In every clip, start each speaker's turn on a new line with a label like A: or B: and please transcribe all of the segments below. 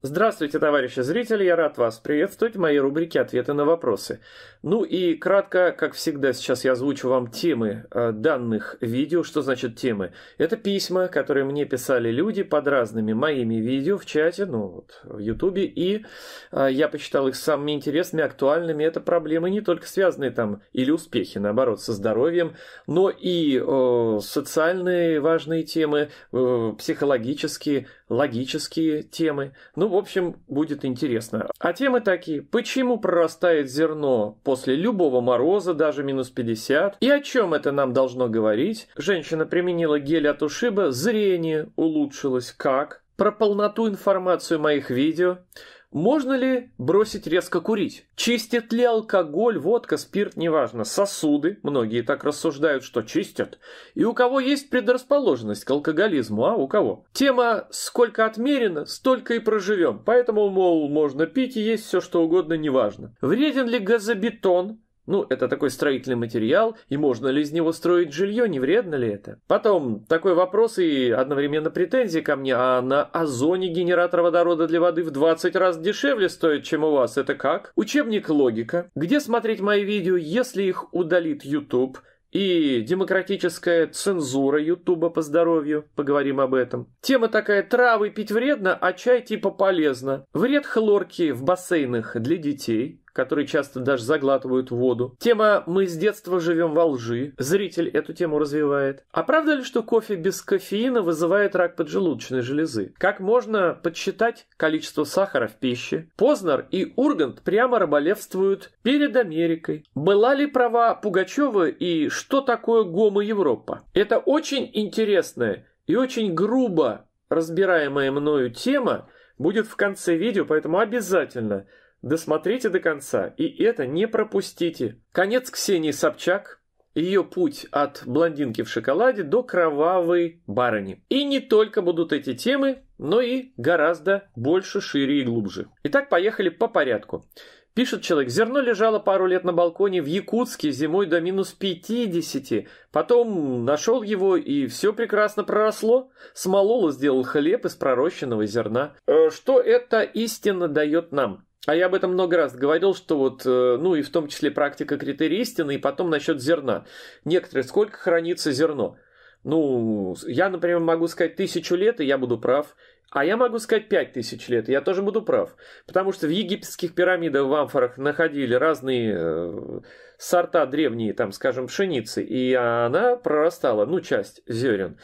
A: Здравствуйте, товарищи зрители, я рад вас приветствовать в моей рубрике «Ответы на вопросы». Ну и кратко, как всегда, сейчас я озвучу вам темы э, данных видео. Что значит темы? Это письма, которые мне писали люди под разными моими видео в чате, ну вот, в Ютубе, и э, я посчитал их самыми интересными, актуальными. Это проблемы не только связанные там, или успехи, наоборот, со здоровьем, но и э, социальные важные темы, э, психологические, логические темы. Ну, в общем, будет интересно. А темы такие. Почему прорастает зерно после любого мороза, даже минус 50? И о чем это нам должно говорить? Женщина применила гель от ушиба, зрение улучшилось. Как? Про полноту информацию моих видео – можно ли бросить резко курить? Чистит ли алкоголь, водка, спирт, неважно, сосуды? Многие так рассуждают, что чистят. И у кого есть предрасположенность к алкоголизму, а у кого? Тема «Сколько отмерено, столько и проживем». Поэтому, мол, можно пить и есть все что угодно, неважно. Вреден ли газобетон? Ну, это такой строительный материал, и можно ли из него строить жилье, не вредно ли это? Потом, такой вопрос и одновременно претензии ко мне, а на озоне генератор водорода для воды в 20 раз дешевле стоит, чем у вас, это как? Учебник «Логика». Где смотреть мои видео, если их удалит YouTube? и демократическая цензура Ютуба по здоровью. Поговорим об этом. Тема такая, травы пить вредно, а чай типа полезно. Вред хлорки в бассейнах для детей которые часто даже заглатывают воду. Тема «Мы с детства живем во лжи». Зритель эту тему развивает. А правда ли, что кофе без кофеина вызывает рак поджелудочной железы? Как можно подсчитать количество сахара в пище? Познер и Ургант прямо раболевствуют перед Америкой. Была ли права Пугачева и что такое гомо-Европа? Это очень интересная и очень грубо разбираемая мною тема будет в конце видео, поэтому обязательно – Досмотрите до конца, и это не пропустите. Конец Ксении Собчак, ее путь от блондинки в шоколаде до кровавой барыни. И не только будут эти темы, но и гораздо больше, шире и глубже. Итак, поехали по порядку. Пишет человек, зерно лежало пару лет на балконе в Якутске зимой до минус 50. Потом нашел его и все прекрасно проросло. Смолола сделал хлеб из пророщенного зерна. Э, что это истинно дает нам? А я об этом много раз говорил, что вот, э, ну и в том числе практика критерий истины, и потом насчет зерна. Некоторые, сколько хранится зерно? Ну, я, например, могу сказать тысячу лет, и я буду прав. А я могу сказать пять тысяч лет, и я тоже буду прав. Потому что в египетских пирамидах в амфорах находили разные э, сорта древние, там, скажем, пшеницы, и она прорастала, ну, часть зерен.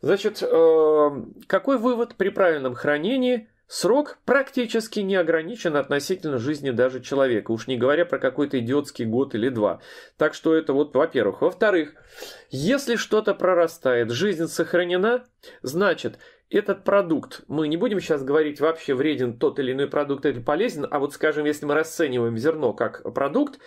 A: Значит, э, какой вывод при правильном хранении – Срок практически не ограничен относительно жизни даже человека, уж не говоря про какой-то идиотский год или два. Так что это вот во-первых. Во-вторых, если что-то прорастает, жизнь сохранена, значит, этот продукт, мы не будем сейчас говорить вообще вреден тот или иной продукт или полезен, а вот скажем, если мы расцениваем зерно как продукт,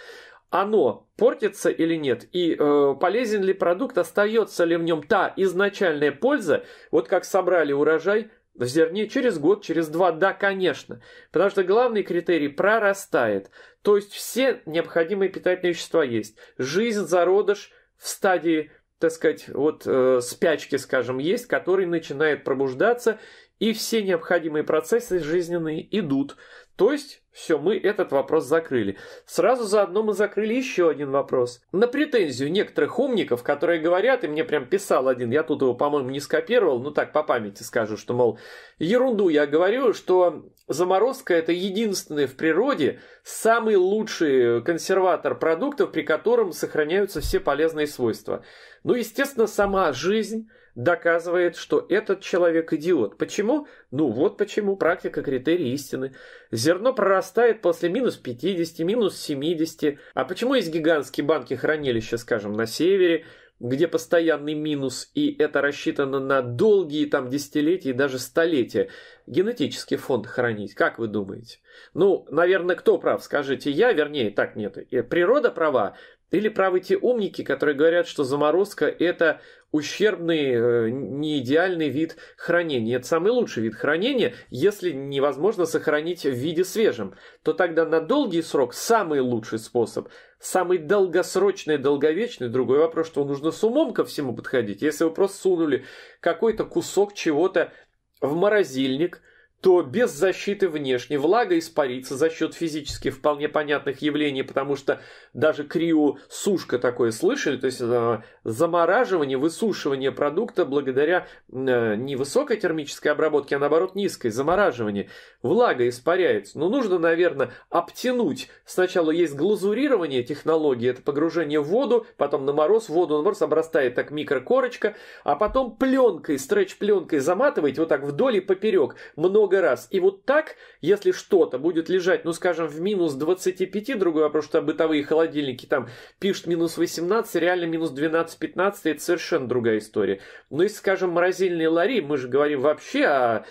A: оно портится или нет, и э, полезен ли продукт, остается ли в нем та изначальная польза, вот как собрали урожай, Вернее, через год, через два, да, конечно. Потому что главный критерий прорастает. То есть все необходимые питательные вещества есть. Жизнь, зародыш в стадии, так сказать, вот э, спячки, скажем, есть, который начинает пробуждаться, и все необходимые процессы жизненные идут. То есть, все, мы этот вопрос закрыли. Сразу заодно мы закрыли еще один вопрос. На претензию некоторых умников, которые говорят, и мне прям писал один, я тут его, по-моему, не скопировал, ну так, по памяти скажу, что, мол, ерунду я говорю, что заморозка это единственный в природе самый лучший консерватор продуктов, при котором сохраняются все полезные свойства. Ну, естественно, сама жизнь доказывает, что этот человек идиот. Почему? Ну вот почему, практика критерий истины. Зерно прорастает после минус 50, минус 70. А почему есть гигантские банки хранилища, скажем, на севере, где постоянный минус, и это рассчитано на долгие там десятилетия и даже столетия. Генетический фонд хранить, как вы думаете? Ну, наверное, кто прав, скажите я, вернее, так нет, э, природа права, или правы те умники, которые говорят, что заморозка – это ущербный, э, не идеальный вид хранения. Это самый лучший вид хранения, если невозможно сохранить в виде свежем. То тогда на долгий срок самый лучший способ, самый долгосрочный, долговечный. Другой вопрос, что нужно с умом ко всему подходить. Если вы просто сунули какой-то кусок чего-то в морозильник – то без защиты внешней влага испарится за счет физически вполне понятных явлений, потому что даже крио сушка такое слышали, то есть э, замораживание, высушивание продукта благодаря э, не высокой термической обработке, а наоборот низкой, замораживание. Влага испаряется, но нужно, наверное, обтянуть. Сначала есть глазурирование технологии, это погружение в воду, потом на мороз, воду на мороз обрастает так микрокорочка, а потом пленкой, стретч-пленкой заматываете вот так вдоль и поперек, много много раз. И вот так, если что-то будет лежать, ну, скажем, в минус 25, другой вопрос, что бытовые холодильники там пишут минус 18, реально минус 12-15, это совершенно другая история. Но если, скажем, морозильные лари, мы же говорим вообще о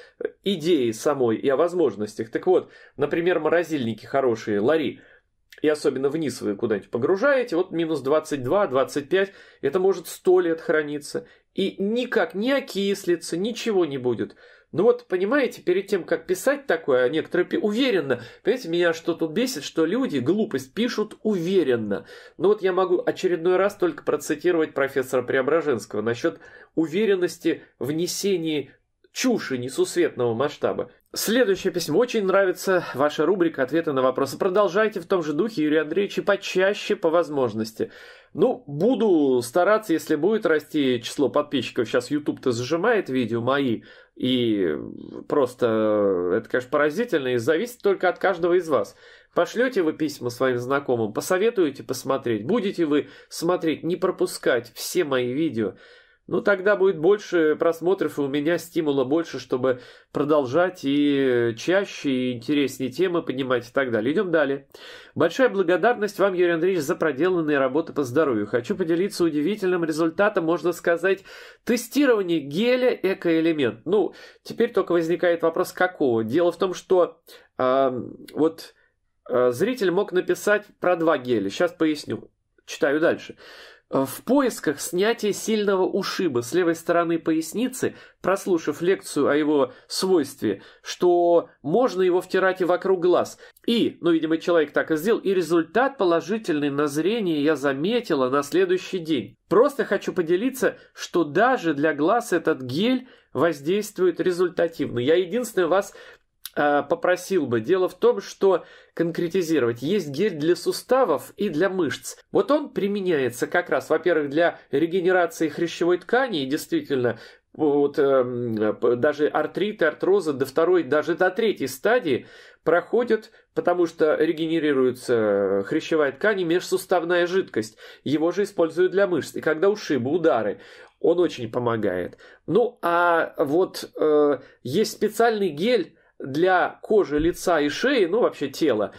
A: идее самой и о возможностях. Так вот, например, морозильники хорошие, лари – и особенно вниз вы куда-нибудь погружаете, вот минус 22-25, это может 100 лет храниться. И никак не окислится, ничего не будет. Ну вот, понимаете, перед тем, как писать такое, а некоторые уверенно, понимаете, меня что тут бесит, что люди глупость пишут уверенно. Ну вот я могу очередной раз только процитировать профессора Преображенского насчет уверенности в несении чуши несусветного масштаба. Следующее письмо. Очень нравится ваша рубрика «Ответы на вопросы». Продолжайте в том же духе, Юрий Андреевич, и почаще по возможности. Ну, буду стараться, если будет расти число подписчиков. Сейчас YouTube-то зажимает видео мои, и просто это, конечно, поразительно и зависит только от каждого из вас. Пошлете вы письма своим знакомым, посоветуете посмотреть, будете вы смотреть, не пропускать все мои видео – ну, тогда будет больше просмотров, и у меня стимула больше, чтобы продолжать и чаще, и интереснее темы понимать и так далее. Идем далее. Большая благодарность вам, Юрий Андреевич, за проделанные работы по здоровью. Хочу поделиться удивительным результатом, можно сказать, тестирования геля «Экоэлемент». Ну, теперь только возникает вопрос, какого. Дело в том, что э, вот э, зритель мог написать про два геля. Сейчас поясню. Читаю дальше. В поисках снятия сильного ушиба с левой стороны поясницы, прослушав лекцию о его свойстве, что можно его втирать и вокруг глаз. И, ну, видимо, человек так и сделал, и результат положительный на зрение я заметила на следующий день. Просто хочу поделиться, что даже для глаз этот гель воздействует результативно. Я единственное вас Э, попросил бы. Дело в том, что конкретизировать. Есть гель для суставов и для мышц. Вот он применяется как раз, во-первых, для регенерации хрящевой ткани, и действительно, вот э, даже артриты, артрозы до второй, даже до третьей стадии проходят, потому что регенерируется э, хрящевая ткань и межсуставная жидкость. Его же используют для мышц. И когда ушибы, удары, он очень помогает. Ну, а вот э, есть специальный гель, для кожи лица и шеи, ну вообще тела,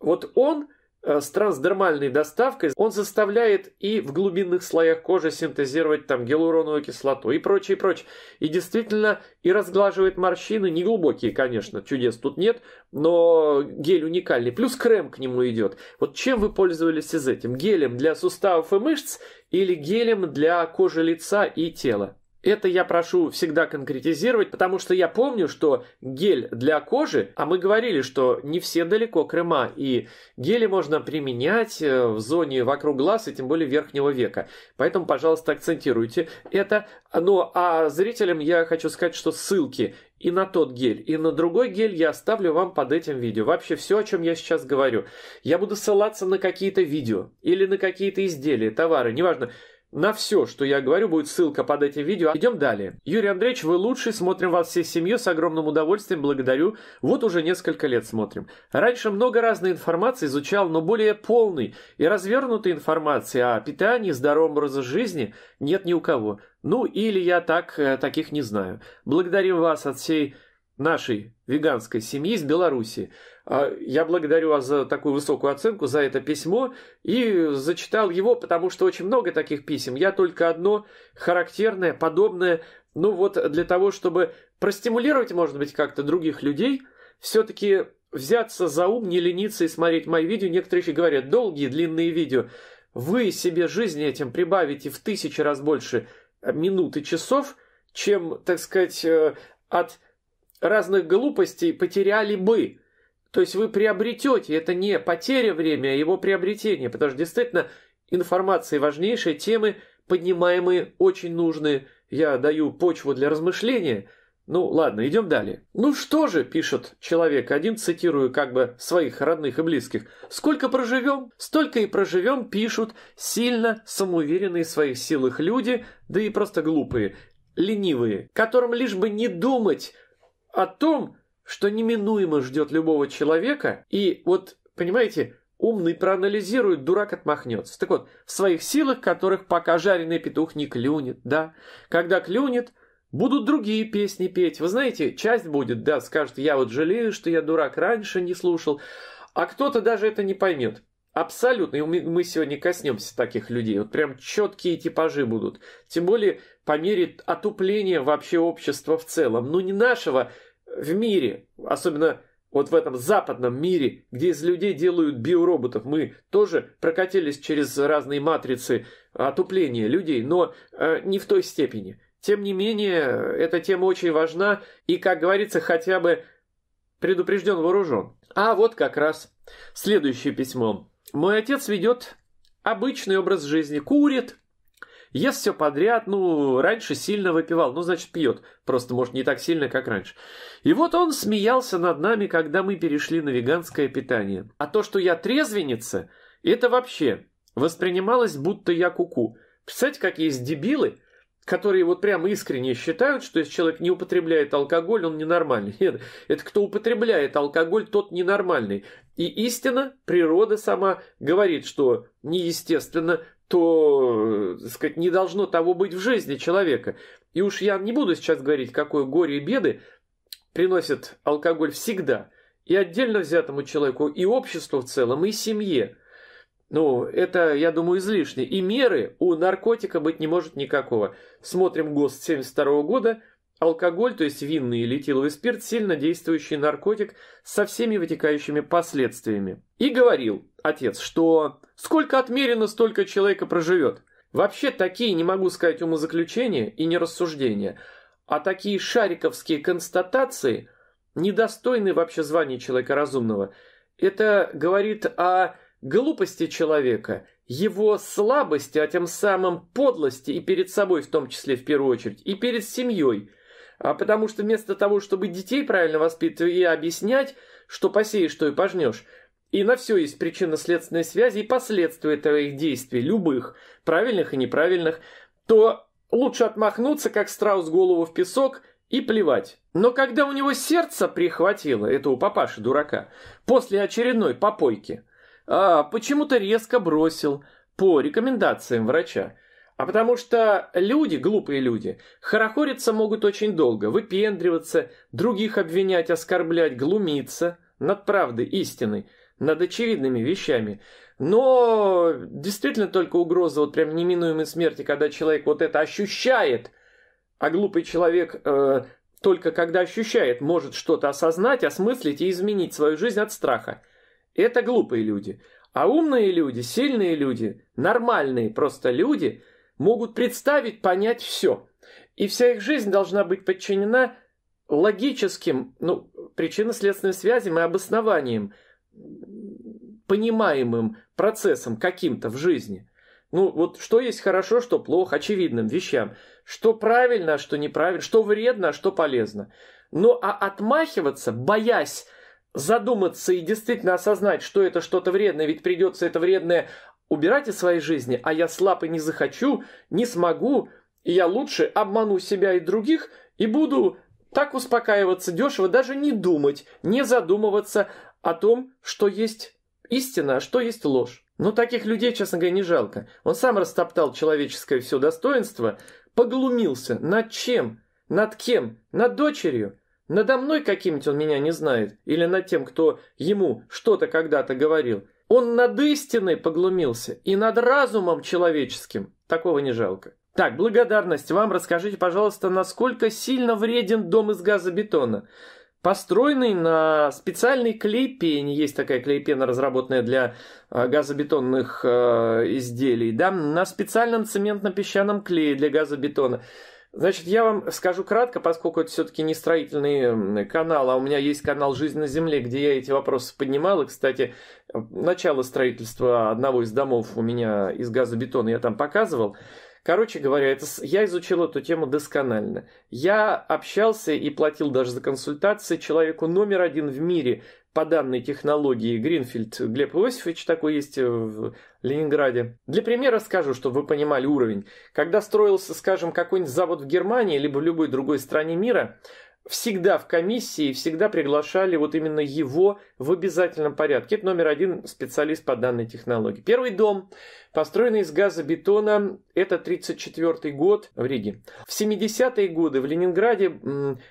A: вот он э, с трансдермальной доставкой, он заставляет и в глубинных слоях кожи синтезировать там гиалуроновую кислоту и прочее, и прочее. И действительно, и разглаживает морщины, неглубокие, конечно, чудес тут нет, но гель уникальный. Плюс крем к нему идет. Вот чем вы пользовались из этим? Гелем для суставов и мышц или гелем для кожи лица и тела? Это я прошу всегда конкретизировать, потому что я помню, что гель для кожи, а мы говорили, что не все далеко Крыма и гели можно применять э, в зоне вокруг глаз и тем более верхнего века. Поэтому, пожалуйста, акцентируйте это. Ну, а зрителям я хочу сказать, что ссылки и на тот гель, и на другой гель я оставлю вам под этим видео. Вообще все, о чем я сейчас говорю. Я буду ссылаться на какие-то видео или на какие-то изделия, товары, неважно. На все, что я говорю, будет ссылка под этим видео. Идем далее. Юрий Андреевич, вы лучший, смотрим вас всей семьей, с огромным удовольствием, благодарю. Вот уже несколько лет смотрим. Раньше много разной информации изучал, но более полной и развернутой информации о питании, здоровом образе жизни нет ни у кого. Ну или я так, э, таких не знаю. Благодарим вас от всей нашей веганской семьи из Беларуси. А, я благодарю вас за такую высокую оценку, за это письмо, и зачитал его, потому что очень много таких писем. Я только одно характерное, подобное, ну вот для того, чтобы простимулировать, может быть, как-то других людей, все-таки взяться за ум, не лениться и смотреть мои видео. Некоторые еще говорят, долгие, длинные видео. Вы себе жизни этим прибавите в тысячи раз больше э, минут и часов, чем, так сказать, э, от разных глупостей потеряли бы. То есть вы приобретете, это не потеря времени, а его приобретение, потому что действительно информации важнейшие, темы поднимаемые, очень нужные. Я даю почву для размышления. Ну ладно, идем далее. Ну что же, пишет человек один, цитирую как бы своих родных и близких, сколько проживем, столько и проживем, пишут сильно самоуверенные в своих силах люди, да и просто глупые, ленивые, которым лишь бы не думать о том, что неминуемо ждет любого человека, и вот, понимаете, умный проанализирует, дурак отмахнется. Так вот, в своих силах, которых пока жареный петух не клюнет, да, когда клюнет, Будут другие песни петь. Вы знаете, часть будет, да, скажет, я вот жалею, что я дурак раньше не слушал. А кто-то даже это не поймет. Абсолютно. И мы сегодня коснемся таких людей. Вот прям четкие типажи будут. Тем более по мере отупления вообще общества в целом. Ну не нашего в мире, особенно вот в этом западном мире, где из людей делают биороботов, мы тоже прокатились через разные матрицы отупления людей, но э, не в той степени. Тем не менее, эта тема очень важна, и, как говорится, хотя бы предупрежден вооружен. А вот как раз следующее письмо. Мой отец ведет обычный образ жизни, курит, Ест все подряд, ну, раньше сильно выпивал, ну, значит, пьет. Просто, может, не так сильно, как раньше. И вот он смеялся над нами, когда мы перешли на веганское питание. А то, что я трезвенница, это вообще воспринималось, будто я куку. -ку. Представляете, как есть дебилы, которые вот прямо искренне считают, что если человек не употребляет алкоголь, он ненормальный. Нет, это кто употребляет алкоголь, тот ненормальный. И истина, природа сама говорит, что неестественно то, э, так сказать, не должно того быть в жизни человека. И уж я не буду сейчас говорить, какое горе и беды приносит алкоголь всегда. И отдельно взятому человеку, и обществу в целом, и семье. Ну, это, я думаю, излишне. И меры у наркотика быть не может никакого. Смотрим ГОСТ 72 года – Алкоголь, то есть винный или этиловый спирт, сильно действующий наркотик со всеми вытекающими последствиями. И говорил отец, что сколько отмерено, столько человека проживет. Вообще такие, не могу сказать, умозаключения и не рассуждения, а такие шариковские констатации недостойны вообще звания человека разумного. Это говорит о глупости человека, его слабости, а тем самым подлости и перед собой в том числе в первую очередь, и перед семьей – а потому что вместо того, чтобы детей правильно воспитывать и объяснять, что посеешь, что и пожнешь, и на все есть причинно-следственные связи и последствия этого их действий, любых, правильных и неправильных, то лучше отмахнуться, как страус голову в песок, и плевать. Но когда у него сердце прихватило, это у папаши-дурака, после очередной попойки, а почему-то резко бросил, по рекомендациям врача, а потому что люди, глупые люди, хорохориться могут очень долго, выпендриваться, других обвинять, оскорблять, глумиться над правдой истиной, над очевидными вещами. Но действительно только угроза вот прям неминуемой смерти, когда человек вот это ощущает, а глупый человек э, только когда ощущает, может что-то осознать, осмыслить и изменить свою жизнь от страха. Это глупые люди. А умные люди, сильные люди, нормальные просто люди – могут представить, понять все. И вся их жизнь должна быть подчинена логическим, ну, причинно следственным связям и обоснованием, понимаемым процессом каким-то в жизни. Ну, вот что есть хорошо, что плохо, очевидным вещам. Что правильно, а что неправильно, что вредно, а что полезно. Ну, а отмахиваться, боясь задуматься и действительно осознать, что это что-то вредное, ведь придется это вредное убирать из своей жизни, а я слаб и не захочу, не смогу, и я лучше обману себя и других и буду так успокаиваться дешево, даже не думать, не задумываться о том, что есть истина, а что есть ложь. Но ну, таких людей, честно говоря, не жалко. Он сам растоптал человеческое все достоинство, поглумился. Над чем? Над кем? Над дочерью? Надо мной каким-нибудь он меня не знает? Или над тем, кто ему что-то когда-то говорил? Он над истиной поглумился и над разумом человеческим. Такого не жалко. Так, благодарность вам. Расскажите, пожалуйста, насколько сильно вреден дом из газобетона, построенный на специальной клейпене. Есть такая клейпена, разработанная для а, газобетонных э, изделий, да, на специальном цементно-песчаном клее для газобетона. Значит, я вам скажу кратко, поскольку это все-таки не строительный канал, а у меня есть канал «Жизнь на земле», где я эти вопросы поднимал. И, кстати, начало строительства одного из домов у меня из газобетона я там показывал. Короче говоря, это, я изучил эту тему досконально. Я общался и платил даже за консультации человеку номер один в мире по данной технологии Гринфилд Глеб Иосифович, такой есть э, в Ленинграде. Для примера скажу, чтобы вы понимали уровень. Когда строился, скажем, какой-нибудь завод в Германии, либо в любой другой стране мира, всегда в комиссии, всегда приглашали вот именно его в обязательном порядке. Это номер один специалист по данной технологии. Первый дом, построенный из газобетона, это 1934 год в Риге. В 70-е годы в Ленинграде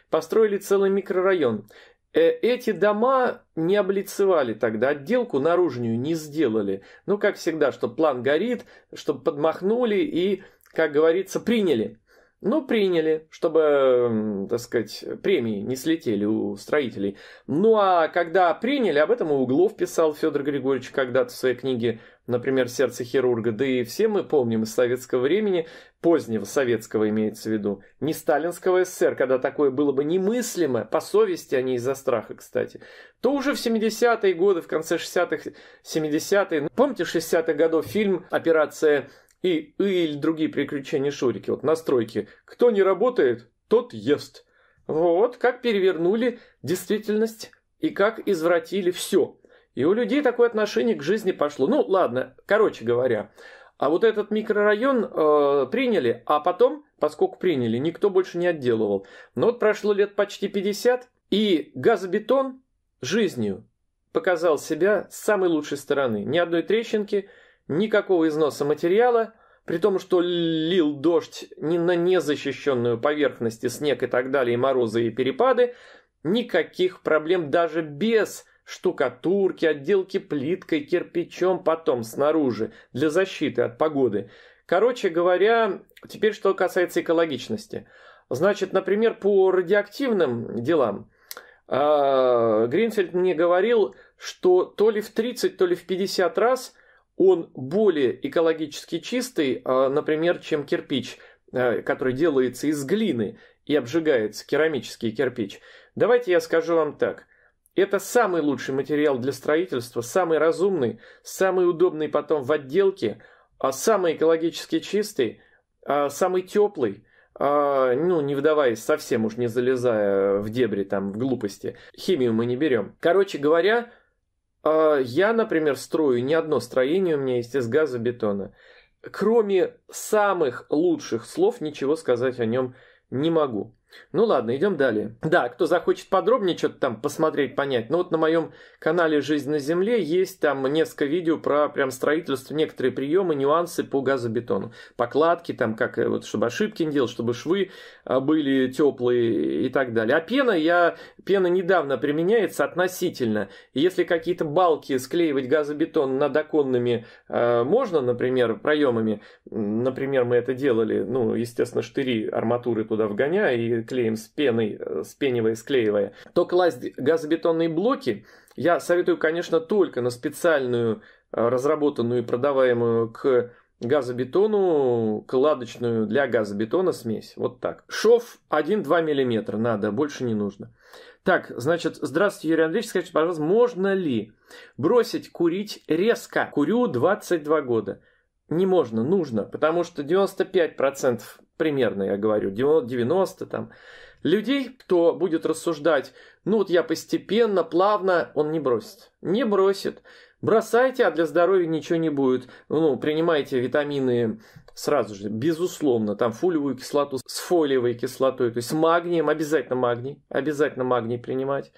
A: построили целый микрорайон. Э, эти дома не облицевали тогда, отделку наружную не сделали. Ну, как всегда, что план горит, чтобы подмахнули и, как говорится, приняли. Ну, приняли, чтобы, так сказать, премии не слетели у строителей. Ну, а когда приняли, об этом и Углов писал Федор Григорьевич когда-то в своей книге, например, «Сердце хирурга». Да и все мы помним из советского времени, позднего советского имеется в виду, не сталинского СССР, когда такое было бы немыслимо, по совести, а не из-за страха, кстати, то уже в 70-е годы, в конце 60-х, 70-е, ну, помните 60-х годов фильм «Операция и или другие приключения Шурики, вот настройки. Кто не работает, тот ест. Вот как перевернули действительность и как извратили все. И у людей такое отношение к жизни пошло. Ну, ладно, короче говоря. А вот этот микрорайон э, приняли, а потом, поскольку приняли, никто больше не отделывал. Но вот прошло лет почти 50, и газобетон жизнью показал себя с самой лучшей стороны. Ни одной трещинки – никакого износа материала, при том, что лил дождь не на незащищенную поверхность и снег и так далее, и морозы, и перепады, никаких проблем даже без штукатурки, отделки плиткой, кирпичом потом снаружи для защиты от погоды. Короче говоря, теперь что касается экологичности. Значит, например, по радиоактивным делам. А, Гринфельд мне говорил, что то ли в 30, то ли в 50 раз – он более экологически чистый, а, например, чем кирпич, э, который делается из глины и обжигается, керамический кирпич. Давайте я скажу вам так. Это самый лучший материал для строительства, самый разумный, самый удобный потом в отделке, а самый экологически чистый, а, самый теплый, ну, не вдаваясь совсем уж, не залезая в дебри там, в глупости. Химию мы не берем. Короче говоря, а, я, например, строю не одно строение, у меня есть из газобетона. Кроме самых лучших слов, ничего сказать о нем не могу. Ну ладно, идем далее. Да, кто захочет подробнее что-то там посмотреть, понять. Ну вот на моем канале «Жизнь на земле» есть там несколько видео про прям строительство, некоторые приемы, нюансы по газобетону. Покладки там, как э, вот, чтобы ошибки не делать, чтобы швы а, были теплые и так далее. А пена, я, пена недавно применяется относительно. Если какие-то балки склеивать газобетон над оконными э, можно, например, проемами, например, мы это делали, ну, естественно, штыри арматуры туда вгоняя и клеем с пеной, э, с пеневой склеивая, то класть газобетонные блоки я советую, конечно, только на специальную э, разработанную и продаваемую к газобетону, кладочную для газобетона смесь. Вот так. Шов 1-2 мм надо, больше не нужно. Так, значит, здравствуйте, Юрий Андреевич, скажите, пожалуйста, можно ли бросить курить резко? Курю 22 года. Не можно, нужно, потому что 95% примерно я говорю, 90 там, людей, кто будет рассуждать, ну вот я постепенно, плавно, он не бросит. Не бросит. Бросайте, а для здоровья ничего не будет. Ну, принимайте витамины сразу же, безусловно, там фолиевую кислоту с фолиевой кислотой, то есть с магнием, обязательно магний, обязательно магний принимать.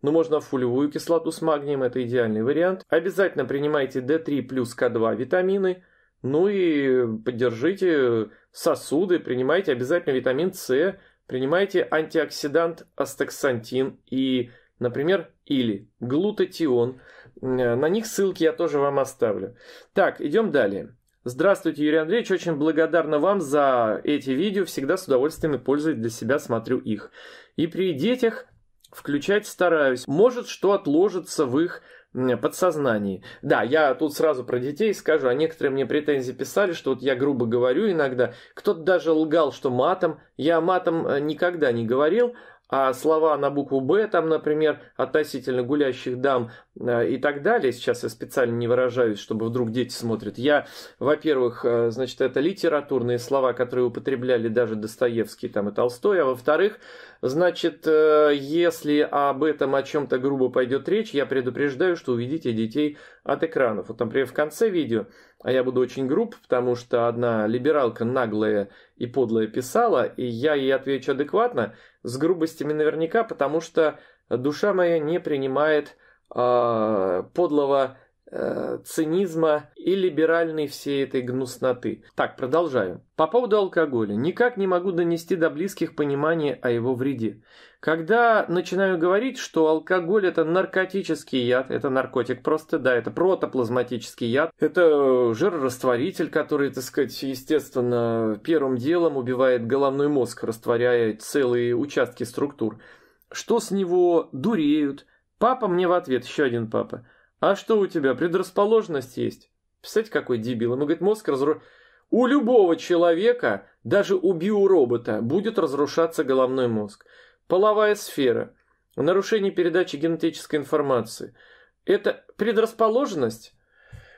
A: Ну, можно фолиевую кислоту с магнием, это идеальный вариант. Обязательно принимайте D3 плюс К2 витамины, ну и поддержите сосуды, принимайте обязательно витамин С, принимайте антиоксидант астаксантин и, например, или глутатион. Э, на них ссылки я тоже вам оставлю. Так, идем далее. Здравствуйте, Юрий Андреевич. Очень благодарна вам за эти видео. Всегда с удовольствием и пользуюсь для себя смотрю их. И при детях включать стараюсь. Может, что отложится в их подсознании. Да, я тут сразу про детей скажу, а некоторые мне претензии писали, что вот я грубо говорю иногда. Кто-то даже лгал, что матом. Я матом э, никогда не говорил, а слова на букву «Б», там, например, относительно гулящих дам э, и так далее, сейчас я специально не выражаюсь, чтобы вдруг дети смотрят, я, во-первых, э, значит, это литературные слова, которые употребляли даже Достоевский там, и Толстой, а во-вторых, значит, э, если об этом о чем-то грубо пойдет речь, я предупреждаю, что уведите детей от экранов. Вот, например, в конце видео а я буду очень груб, потому что одна либералка наглая и подлая писала, и я ей отвечу адекватно, с грубостями наверняка, потому что душа моя не принимает э, подлого э, цинизма и либеральной всей этой гнусноты. Так, продолжаю. По поводу алкоголя. Никак не могу донести до близких понимания о его вреде. Когда начинаю говорить, что алкоголь это наркотический яд, это наркотик просто, да, это протоплазматический яд, это жирорастворитель, который, так сказать, естественно, первым делом убивает головной мозг, растворяя целые участки структур. Что с него дуреют? Папа мне в ответ, еще один папа. А что у тебя, предрасположенность есть? Представляете, какой дебил. Ему говорит, мозг разру. У любого человека, даже у биоробота, будет разрушаться головной мозг. Половая сфера. Нарушение передачи генетической информации. Это предрасположенность?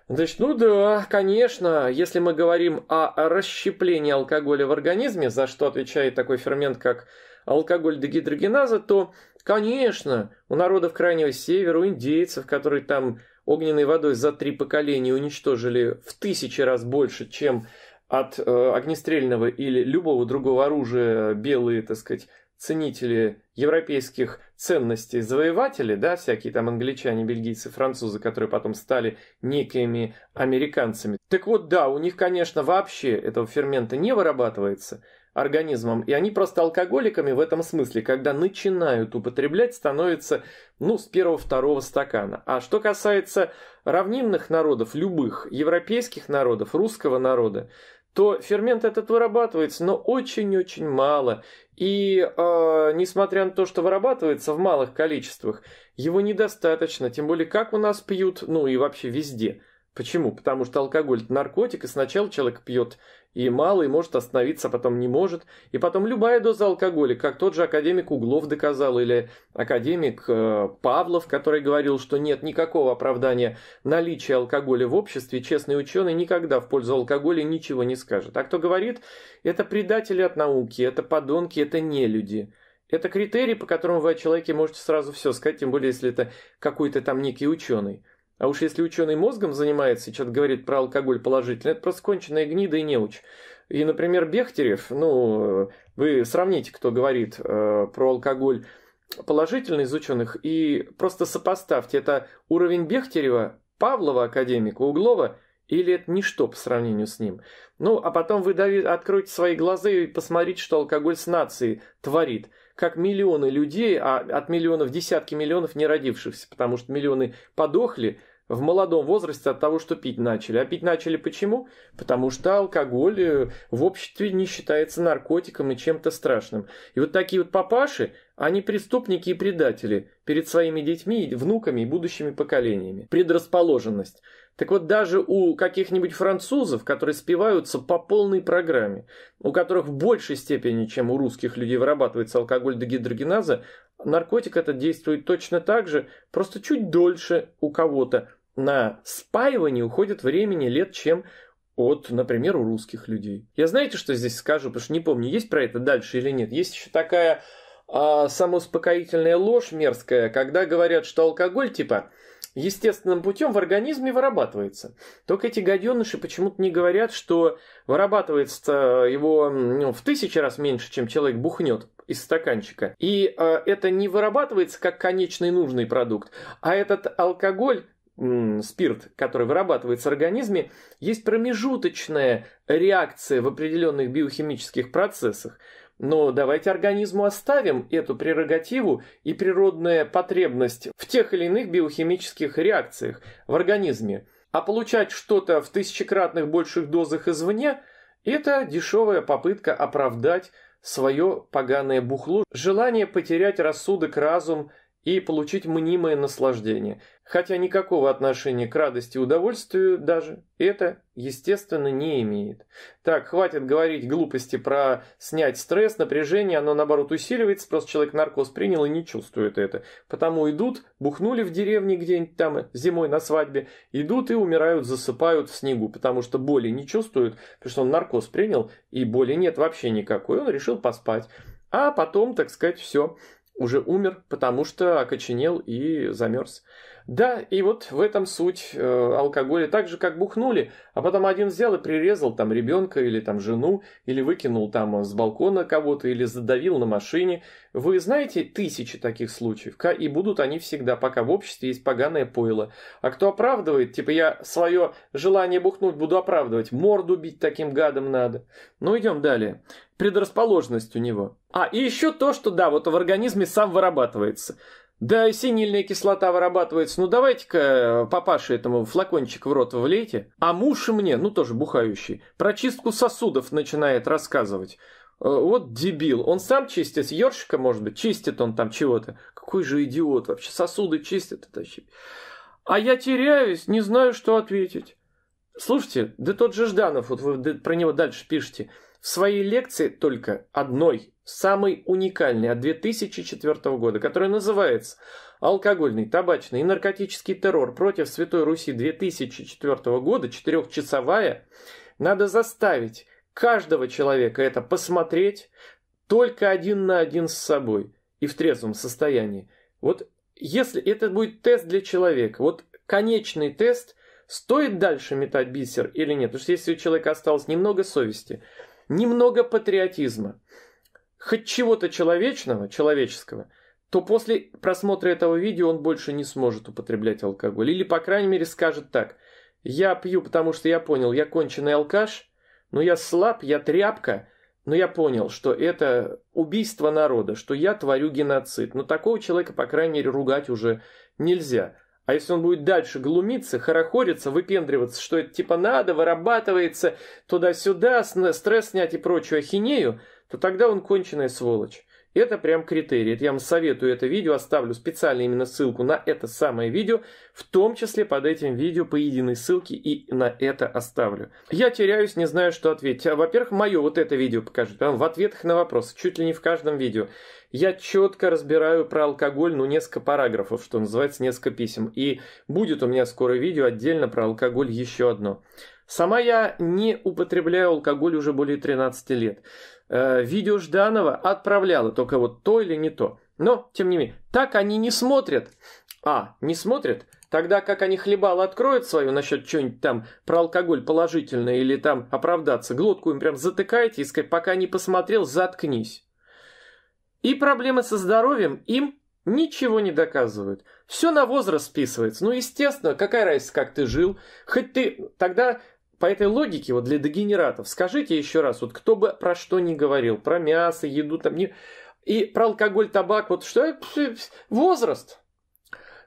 A: Значит, ну да, конечно, если мы говорим о расщеплении алкоголя в организме, за что отвечает такой фермент, как алкоголь дегидрогеназа, то, конечно, у народов Крайнего Севера, у индейцев, которые там огненной водой за три поколения уничтожили в тысячи раз больше, чем от э, огнестрельного или любого другого оружия белые, так сказать, ценители европейских ценностей завоеватели, да, всякие там англичане, бельгийцы, французы, которые потом стали некими американцами. Так вот, да, у них, конечно, вообще этого фермента не вырабатывается организмом, и они просто алкоголиками в этом смысле, когда начинают употреблять, становятся, ну, с первого-второго стакана. А что касается равнинных народов, любых, европейских народов, русского народа, то фермент этот вырабатывается, но очень-очень мало. И э, несмотря на то, что вырабатывается в малых количествах, его недостаточно, тем более как у нас пьют, ну и вообще везде. Почему? Потому что алкоголь это наркотик, и сначала человек пьет и малый может остановиться, а потом не может. И потом любая доза алкоголя, как тот же академик Углов доказал, или академик э, Павлов, который говорил, что нет никакого оправдания наличия алкоголя в обществе, честный ученый никогда в пользу алкоголя ничего не скажет. А кто говорит, это предатели от науки, это подонки, это не люди. Это критерий, по которому вы о человеке можете сразу все сказать, тем более, если это какой-то там некий ученый. А уж если ученый мозгом занимается и что-то говорит про алкоголь положительно, это просто конченая гнида и неуч. И, например, Бехтерев, ну, вы сравните, кто говорит э, про алкоголь положительно из ученых, и просто сопоставьте, это уровень Бехтерева, Павлова академика, Углова, или это ничто по сравнению с ним. Ну, а потом вы дави, откройте свои глаза и посмотрите, что алкоголь с нацией творит. Как миллионы людей, а от миллионов десятки миллионов не родившихся, потому что миллионы подохли, в молодом возрасте от того, что пить начали. А пить начали почему? Потому что алкоголь э, в обществе не считается наркотиком и чем-то страшным. И вот такие вот папаши, они преступники и предатели перед своими детьми, внуками и будущими поколениями. Предрасположенность. Так вот, даже у каких-нибудь французов, которые спиваются по полной программе, у которых в большей степени, чем у русских людей, вырабатывается алкоголь до гидрогеназа, наркотик это действует точно так же, просто чуть дольше у кого-то, на спаивание уходит времени лет, чем от, например, у русских людей. Я знаете, что здесь скажу, потому что не помню, есть про это дальше или нет. Есть еще такая а, самоуспокоительная ложь мерзкая, когда говорят, что алкоголь типа естественным путем в организме вырабатывается. Только эти гаденыши почему-то не говорят, что вырабатывается его ну, в тысячи раз меньше, чем человек бухнет из стаканчика. И э, это не вырабатывается как конечный нужный продукт, а этот алкоголь спирт, который вырабатывается в организме, есть промежуточная реакция в определенных биохимических процессах. Но давайте организму оставим эту прерогативу и природная потребность в тех или иных биохимических реакциях в организме. А получать что-то в тысячекратных больших дозах извне – это дешевая попытка оправдать свое поганое бухло, желание потерять рассудок, разум – и получить мнимое наслаждение, хотя никакого отношения к радости и удовольствию даже это, естественно, не имеет. Так, хватит говорить глупости про снять стресс, напряжение, оно наоборот усиливается, просто человек наркоз принял и не чувствует это. Потому идут, бухнули в деревне где-нибудь там зимой на свадьбе, идут и умирают, засыпают в снегу, потому что боли не чувствуют, потому что он наркоз принял и боли нет вообще никакой, он решил поспать. А потом, так сказать, все уже умер, потому что окоченел и замерз. Да, и вот в этом суть э, алкоголя. Так же, как бухнули, а потом один взял и прирезал там ребенка или там жену, или выкинул там с балкона кого-то, или задавил на машине. Вы знаете тысячи таких случаев, и будут они всегда, пока в обществе есть поганое пойло. А кто оправдывает, типа я свое желание бухнуть буду оправдывать, морду бить таким гадом надо. Ну, идем далее предрасположенность у него. А, и еще то, что да, вот в организме сам вырабатывается. Да, синильная кислота вырабатывается. Ну, давайте-ка э, папаше этому флакончик в рот влейте. А муж мне, ну, тоже бухающий, про чистку сосудов начинает рассказывать. Э, вот дебил. Он сам чистит, ёршика, может быть, чистит он там чего-то. Какой же идиот вообще, сосуды чистит это вообще. А я теряюсь, не знаю, что ответить. Слушайте, да тот же Жданов, вот вы про него дальше пишете, в своей лекции только одной самый уникальный от 2004 года, который называется «Алкогольный, табачный и наркотический террор против Святой Руси 2004 года, четырехчасовая», надо заставить каждого человека это посмотреть только один на один с собой и в трезвом состоянии. Вот если это будет тест для человека, вот конечный тест, стоит дальше метать бисер или нет. Потому что если у человека осталось немного совести, немного патриотизма – хоть чего-то человечного, человеческого, то после просмотра этого видео он больше не сможет употреблять алкоголь. Или, по крайней мере, скажет так. Я пью, потому что я понял, я конченый алкаш, но я слаб, я тряпка, но я понял, что это убийство народа, что я творю геноцид. Но такого человека, по крайней мере, ругать уже нельзя. А если он будет дальше глумиться, хорохориться, выпендриваться, что это типа надо, вырабатывается туда-сюда, стресс снять и прочую ахинею – то тогда он конченая сволочь. Это прям критерий. Это я вам советую это видео, оставлю специально именно ссылку на это самое видео, в том числе под этим видео по единой ссылке и на это оставлю. Я теряюсь, не знаю, что ответить. А, Во-первых, мое вот это видео покажу, там в ответах на вопросы, чуть ли не в каждом видео. Я четко разбираю про алкоголь, ну, несколько параграфов, что называется, несколько писем. И будет у меня скоро видео отдельно про алкоголь еще одно. Сама я не употребляю алкоголь уже более 13 лет. Э, видео Жданова отправляла, только вот то или не то. Но, тем не менее, так они не смотрят. А, не смотрят? Тогда как они хлебало откроют свою насчет чего-нибудь там про алкоголь положительное или там оправдаться, глотку им прям затыкаете и сказать, пока не посмотрел, заткнись. И проблемы со здоровьем им ничего не доказывают. Все на возраст списывается. Ну, естественно, какая разница, как ты жил. Хоть ты тогда по этой логике, вот для дегенератов, скажите еще раз, вот кто бы про что ни говорил, про мясо, еду, там, не... и про алкоголь, табак, вот что, э, возраст.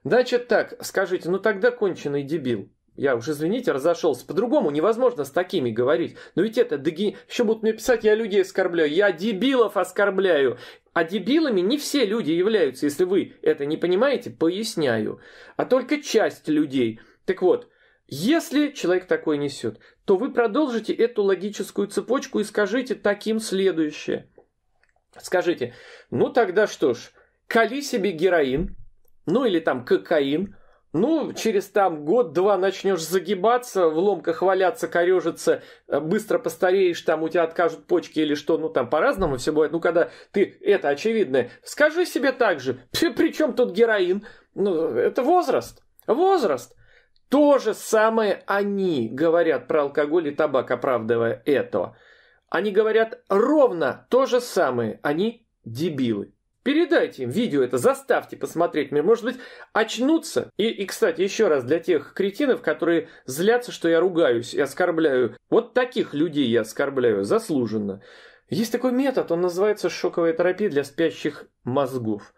A: Значит так, скажите, ну тогда конченый дебил. Я уж, извините, разошелся. По-другому невозможно с такими говорить. Но ведь это деги... Еще будут мне писать, я людей оскорбляю. Я дебилов оскорбляю. А дебилами не все люди являются. Если вы это не понимаете, поясняю. А только часть людей. Так вот, если человек такой несет, то вы продолжите эту логическую цепочку и скажите таким следующее. Скажите, ну тогда что ж, кали себе героин, ну или там кокаин, ну, через там год-два начнешь загибаться, в ломках валяться, корежиться, э, быстро постареешь, там у тебя откажут почки или что, ну там по-разному все бывает. Ну, когда ты, это очевидное, скажи себе так же, при, при чем тут героин? Ну, это возраст, возраст. То же самое они говорят про алкоголь и табак, оправдывая это. Они говорят ровно то же самое. Они дебилы. Передайте им видео это, заставьте посмотреть может быть, очнутся. И, и, кстати, еще раз для тех кретинов, которые злятся, что я ругаюсь и оскорбляю. Вот таких людей я оскорбляю заслуженно. Есть такой метод, он называется шоковая терапия для спящих мозгов.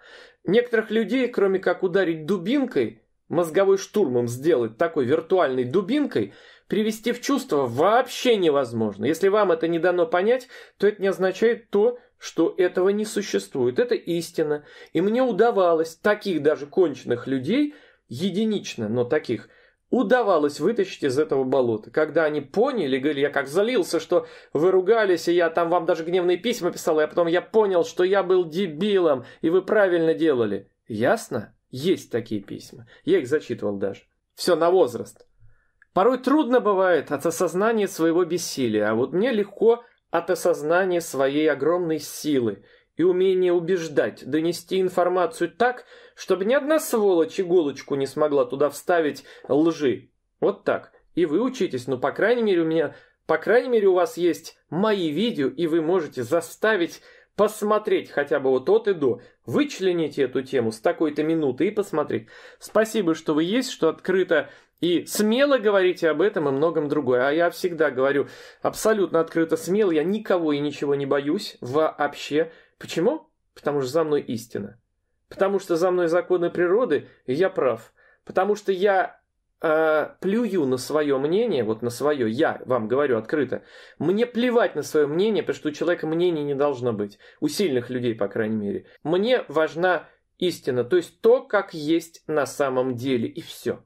A: Некоторых людей, кроме как ударить дубинкой, Мозговой штурмом сделать такой виртуальной дубинкой, привести в чувство вообще невозможно. Если вам это не дано понять, то это не означает то, что этого не существует. Это истина. И мне удавалось таких даже конченных людей, единично, но таких, удавалось вытащить из этого болота. Когда они поняли, говорили, я как залился, что вы ругались, и я там вам даже гневные письма писал, а потом я понял, что я был дебилом, и вы правильно делали. Ясно? Есть такие письма. Я их зачитывал даже. Все на возраст. Порой трудно бывает от осознания своего бессилия, а вот мне легко от осознания своей огромной силы и умения убеждать, донести информацию так, чтобы ни одна сволочь иголочку не смогла туда вставить лжи. Вот так. И вы учитесь, но ну, по крайней мере у меня, по крайней мере у вас есть мои видео, и вы можете заставить посмотреть хотя бы вот от и до, вычленить эту тему с такой-то минуты и посмотреть. Спасибо, что вы есть, что открыто и смело говорите об этом и многом другое. А я всегда говорю абсолютно открыто, смело, я никого и ничего не боюсь вообще. Почему? Потому что за мной истина. Потому что за мной законы природы, и я прав. Потому что я Э, плюю на свое мнение, вот на свое, я вам говорю открыто, мне плевать на свое мнение, потому что у человека мнений не должно быть, у сильных людей, по крайней мере. Мне важна истина, то есть то, как есть на самом деле, и все.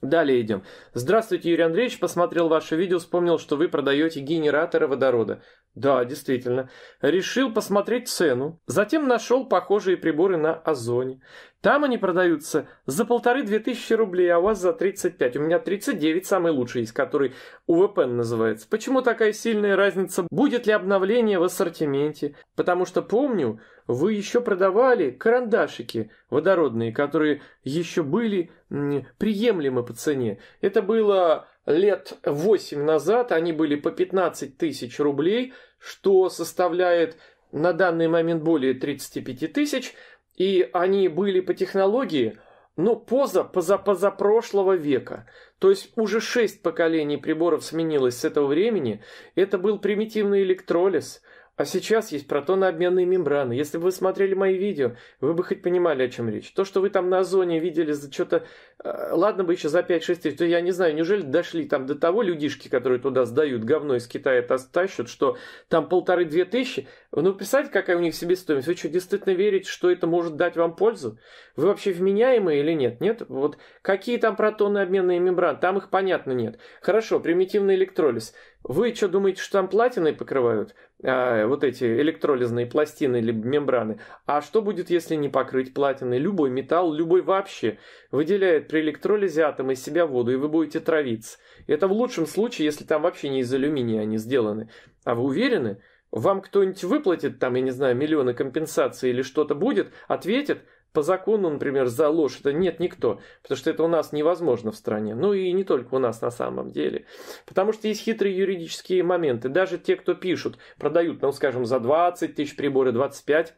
A: Далее идем. Здравствуйте, Юрий Андреевич. Посмотрел ваше видео, вспомнил, что вы продаете генераторы водорода. Да, действительно. Решил посмотреть цену. Затем нашел похожие приборы на Озоне. Там они продаются за полторы-две тысячи рублей, а у вас за 35. У меня 39 самый лучший, из которой УВПН называется. Почему такая сильная разница? Будет ли обновление в ассортименте? Потому что, помню, вы еще продавали карандашики водородные, которые еще были приемлемы по цене. Это было лет 8 назад они были по 15 тысяч рублей, что составляет на данный момент более 35 тысяч, и они были по технологии, но поза поза позапрошлого века. То есть уже шесть поколений приборов сменилось с этого времени. Это был примитивный электролиз – а сейчас есть протонообменные мембраны. Если бы вы смотрели мои видео, вы бы хоть понимали, о чем речь. То, что вы там на озоне видели за что-то... Э, ладно бы еще за 5-6 тысяч, то я не знаю, неужели дошли там до того людишки, которые туда сдают, говно из Китая тащат, что там полторы-две тысячи, ну, писать, какая у них себестоимость. Вы что, действительно верите, что это может дать вам пользу? Вы вообще вменяемые или нет? Нет? Вот какие там протоны обменные мембраны? Там их понятно нет. Хорошо, примитивный электролиз. Вы что, думаете, что там платиной покрывают? А, вот эти электролизные пластины или мембраны. А что будет, если не покрыть платиной? Любой металл, любой вообще, выделяет при электролизе атом из себя воду, и вы будете травиться. Это в лучшем случае, если там вообще не из алюминия они сделаны. А вы уверены? вам кто-нибудь выплатит, там, я не знаю, миллионы компенсации или что-то будет, ответит, по закону, например, за ложь, это нет никто, потому что это у нас невозможно в стране. Ну и не только у нас на самом деле. Потому что есть хитрые юридические моменты. Даже те, кто пишут, продают, ну, скажем, за 20 тысяч приборы, 25,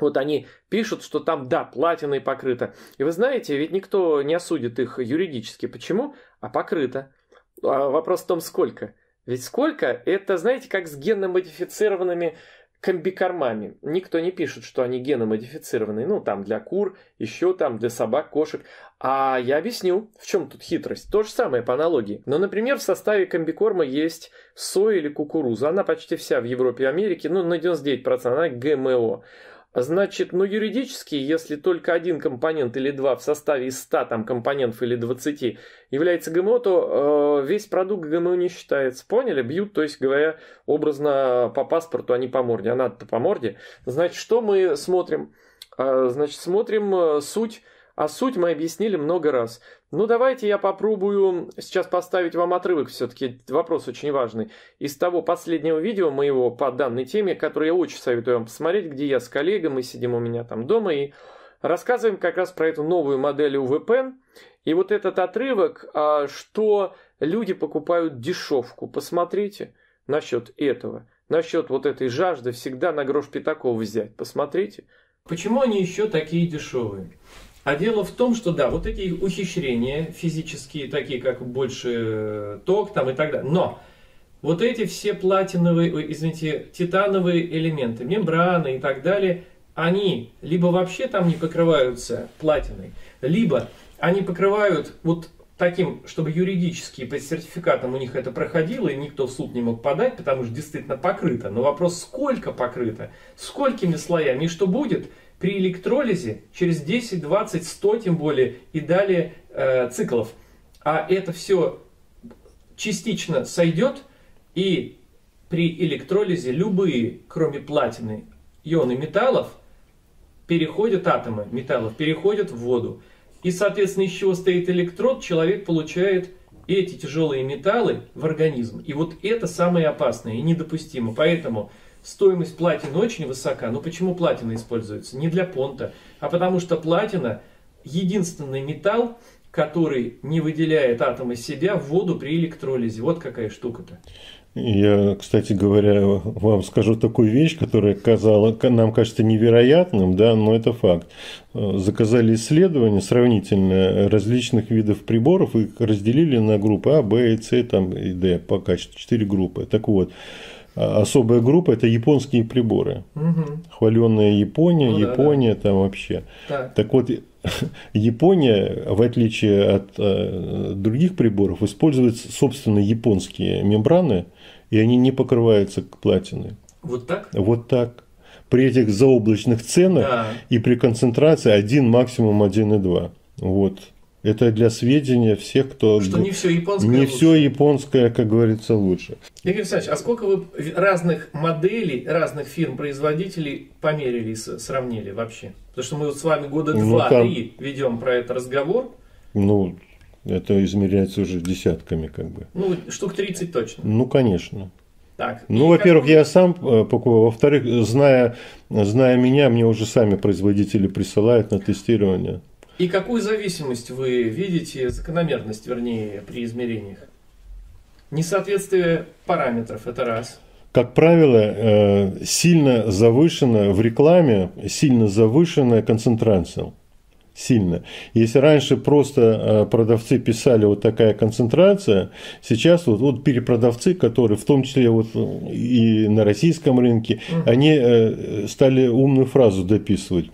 A: вот они пишут, что там, да, платиной покрыто. И вы знаете, ведь никто не осудит их юридически. Почему? А покрыто. А вопрос в том, сколько. Ведь сколько? Это, знаете, как с генно комбикормами. Никто не пишет, что они геномодифицированные. Ну, там для кур, еще там для собак, кошек. А я объясню, в чем тут хитрость. То же самое по аналогии. Но, например, в составе комбикорма есть соя или кукуруза. Она почти вся в Европе и Америке, ну, на 99% она ГМО. Значит, ну юридически, если только один компонент или два в составе из 100 там, компонентов или 20 является ГМО, то э, весь продукт ГМО не считается. Поняли? Бьют, то есть говоря, образно по паспорту, а не по морде. А надо-то по морде. Значит, что мы смотрим? Э, значит, смотрим э, суть а суть мы объяснили много раз. Ну, давайте я попробую сейчас поставить вам отрывок, все-таки вопрос очень важный, из того последнего видео моего по данной теме, которое я очень советую вам посмотреть, где я с коллегой, мы сидим у меня там дома и рассказываем как раз про эту новую модель УВП. И вот этот отрывок, а, что люди покупают дешевку. Посмотрите насчет этого, насчет вот этой жажды всегда на грош пятаков взять. Посмотрите. Почему они еще такие дешевые? А дело в том, что да, вот эти ухищрения физические, такие как больше э, ток там и так далее. Но вот эти все платиновые, извините, титановые элементы, мембраны и так далее, они либо вообще там не покрываются платиной, либо они покрывают вот таким, чтобы юридически под сертификатом у них это проходило, и никто в суд не мог подать, потому что действительно покрыто. Но вопрос, сколько покрыто, сколькими слоями и что будет – при электролизе через 10, 20, 100 тем более и далее э, циклов. А это все частично сойдет и при электролизе любые, кроме платины, ионы металлов переходят, атомы металлов переходят в воду. И, соответственно, из чего стоит электрод, человек получает эти тяжелые металлы в организм. И вот это самое опасное и недопустимо. Поэтому стоимость платины очень высока. Но почему платина используется? Не для понта, а потому что платина единственный металл, который не выделяет атом из себя в воду при электролизе. Вот какая штука-то.
B: Я, кстати говоря, вам скажу такую вещь, которая казала, нам кажется невероятным, да, но это факт. Заказали исследование сравнительное различных видов приборов и разделили на группы А, Б и С там, и Д по качеству. Четыре группы. Так вот, а, особая группа это японские приборы. Угу. Хваленная Япония, ну, Япония да, да. там вообще. Так, так вот, Япония, в отличие от э, других приборов, использует собственно японские мембраны, и они не покрываются к платины. Вот так? Вот так. При этих заоблачных ценах да. и при концентрации 1, максимум 1,2. Вот. Это для сведения всех, кто... Что не все японское Не лучше. все японское, как говорится, лучше.
A: Игорь Александрович, а сколько вы разных моделей, разных фирм-производителей померили, сравнили вообще? Потому что мы вот с вами года ну, два-три там... ведем про это разговор.
B: Ну, это измеряется уже десятками как бы.
A: Ну, штук 30 точно.
B: Ну, конечно. Так. Ну, во-первых, я сам э, покупаю. Во-вторых, зная, зная меня, мне уже сами производители присылают на тестирование.
A: И какую зависимость вы видите, закономерность, вернее, при измерениях? Несоответствие параметров – это раз.
B: Как правило, э, сильно завышена в рекламе, сильно завышенная концентрация сильно. Если раньше просто э, продавцы писали вот такая концентрация, сейчас вот, вот перепродавцы, которые в том числе вот э, и на российском рынке, угу. они стали умную фразу дописывать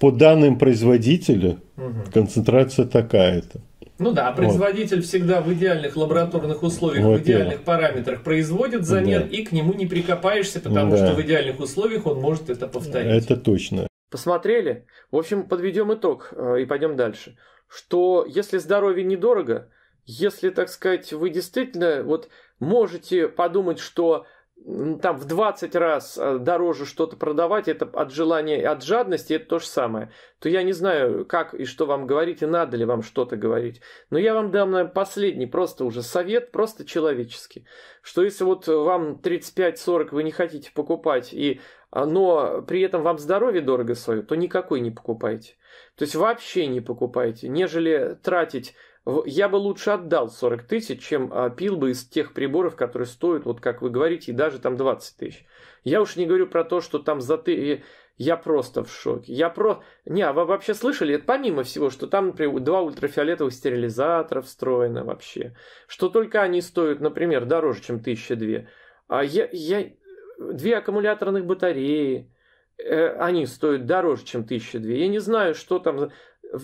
B: по данным производителя угу. концентрация такая-то.
A: Ну да, производитель вот. всегда в идеальных лабораторных условиях, вот в идеальных его. параметрах производит замер, да. и к нему не прикопаешься, потому да. что в идеальных условиях он может это повторить. Это точно. Посмотрели? В общем, подведем итог э, и пойдем дальше. Что если здоровье недорого, если, так сказать, вы действительно вот можете подумать, что там в 20 раз э, дороже что-то продавать, это от желания, от жадности, это то же самое, то я не знаю, как и что вам говорить, и надо ли вам что-то говорить. Но я вам дам наверное, последний просто уже совет, просто человеческий, что если вот вам 35-40 вы не хотите покупать, и, а, но при этом вам здоровье дорого свое, то никакой не покупайте. То есть вообще не покупайте, нежели тратить я бы лучше отдал 40 тысяч, чем а, пил бы из тех приборов, которые стоят, вот как вы говорите, и даже там 20 тысяч. Я уж не говорю про то, что там за ты... Я просто в шоке. Я про... Не, а вы вообще слышали, это помимо всего, что там, например, два ультрафиолетовых стерилизатора встроено вообще, что только они стоят, например, дороже, чем тысяча две. А я, я... Две аккумуляторных батареи, э, они стоят дороже, чем 1002. Я не знаю, что там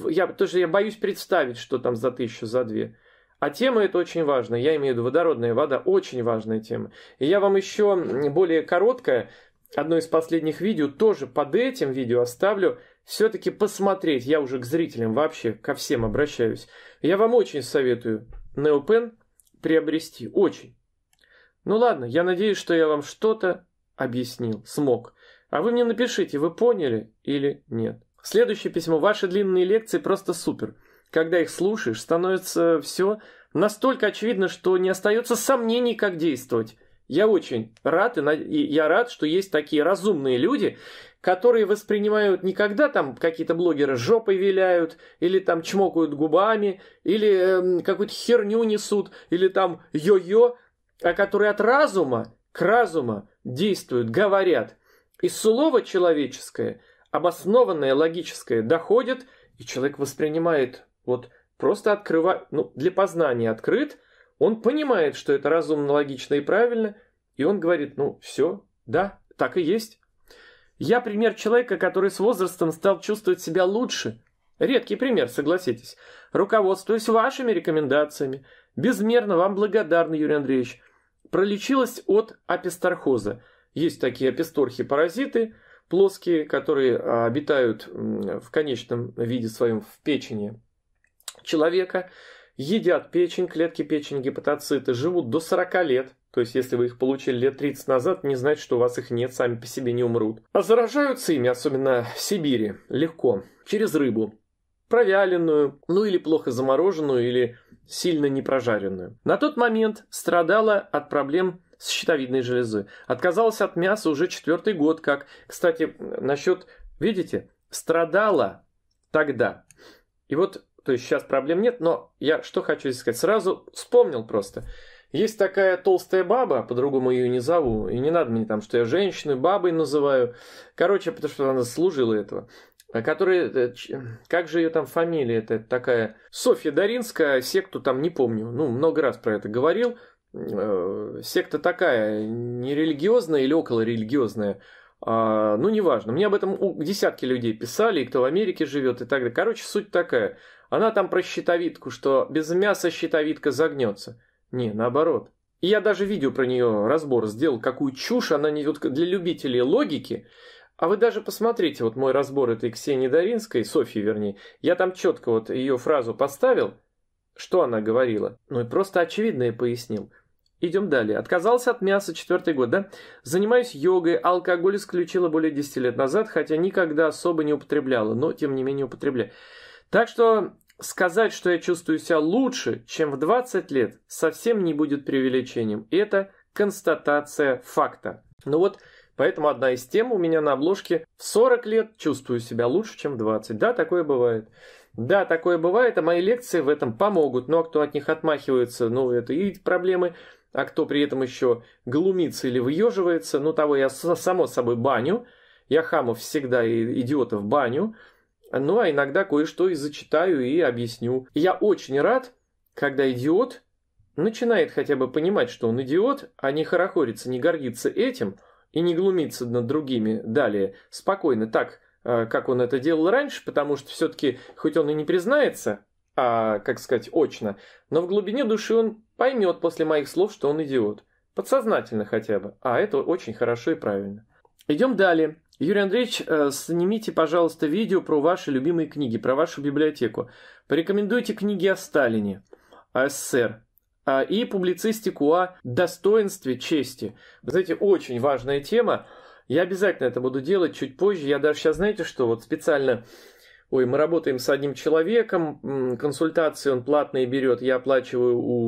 A: я тоже я боюсь представить, что там за тысячу, за две. А тема это очень важная. Я имею в виду водородная вода, очень важная тема. И я вам еще более короткое, одно из последних видео, тоже под этим видео оставлю. Все-таки посмотреть, я уже к зрителям вообще, ко всем обращаюсь. Я вам очень советую Neopen приобрести, очень. Ну ладно, я надеюсь, что я вам что-то объяснил, смог. А вы мне напишите, вы поняли или нет. Следующее письмо. Ваши длинные лекции просто супер. Когда их слушаешь, становится все настолько очевидно, что не остается сомнений, как действовать. Я очень рад, и, я рад, что есть такие разумные люди, которые воспринимают не когда там какие-то блогеры жопой виляют, или там чмокают губами, или э, какую-то херню несут, или там йо-йо, а которые от разума к разума действуют, говорят. И слово человеческое – обоснованное, логическое доходит, и человек воспринимает, вот просто открывает, ну, для познания открыт, он понимает, что это разумно, логично и правильно, и он говорит, ну, все, да, так и есть. Я пример человека, который с возрастом стал чувствовать себя лучше. Редкий пример, согласитесь. руководствуясь вашими рекомендациями. Безмерно вам благодарна, Юрий Андреевич. Пролечилась от апистархоза. Есть такие аписторхи-паразиты – плоские, которые а, обитают в конечном виде своем в печени человека, едят печень, клетки печени, гепатоциты, живут до 40 лет. То есть, если вы их получили лет 30 назад, не значит, что у вас их нет, сами по себе не умрут. А заражаются ими, особенно в Сибири, легко, через рыбу. Провяленную, ну или плохо замороженную, или сильно непрожаренную. На тот момент страдала от проблем с щитовидной железы. Отказалась от мяса уже четвертый год как. Кстати, насчет, видите, страдала тогда. И вот, то есть сейчас проблем нет, но я что хочу здесь сказать. Сразу вспомнил просто. Есть такая толстая баба, по-другому ее не зову, и не надо мне там, что я женщину бабой называю. Короче, потому что она служила этого а которая, э, как же ее там фамилия, это такая Софья Даринская, а секту там не помню, ну много раз про это говорил, Э, секта такая, не религиозная или около религиозная, а, ну, неважно. Мне об этом десятки людей писали, и кто в Америке живет, и так далее. Короче, суть такая. Она там про щитовидку, что без мяса щитовидка загнется. Не, наоборот. И я даже видео про нее разбор сделал, какую чушь она не вот для любителей логики. А вы даже посмотрите, вот мой разбор этой Ксении Даринской, Софьи вернее, я там четко вот ее фразу поставил – что она говорила. Ну и просто очевидное пояснил. Идем далее. Отказался от мяса четвертый год, да? Занимаюсь йогой, алкоголь исключила более 10 лет назад, хотя никогда особо не употребляла, но тем не менее употребляю. Так что сказать, что я чувствую себя лучше, чем в 20 лет, совсем не будет преувеличением. Это констатация факта. Ну вот, поэтому одна из тем у меня на обложке «В 40 лет чувствую себя лучше, чем в 20». Да, такое бывает. Да, такое бывает, а мои лекции в этом помогут. Ну а кто от них отмахивается, ну это и проблемы. А кто при этом еще глумится или выеживается, ну того я само собой баню. Я хамов всегда и идиотов баню. Ну а иногда кое-что и зачитаю и объясню. я очень рад, когда идиот начинает хотя бы понимать, что он идиот, а не хорохорится, не гордится этим и не глумится над другими далее. Спокойно так Э, как он это делал раньше, потому что все-таки, хоть он и не признается, а, как сказать, очно, но в глубине души он поймет после моих слов, что он идиот. Подсознательно хотя бы. А это очень хорошо и правильно. Идем далее. Юрий Андреевич, э, снимите, пожалуйста, видео про ваши любимые книги, про вашу библиотеку. Порекомендуйте книги о Сталине, о СССР э, и публицистику о достоинстве чести. Вы знаете, очень важная тема. Я обязательно это буду делать чуть позже. Я даже сейчас, знаете что, вот специально... Ой, мы работаем с одним человеком, консультации он платные берет, я оплачиваю у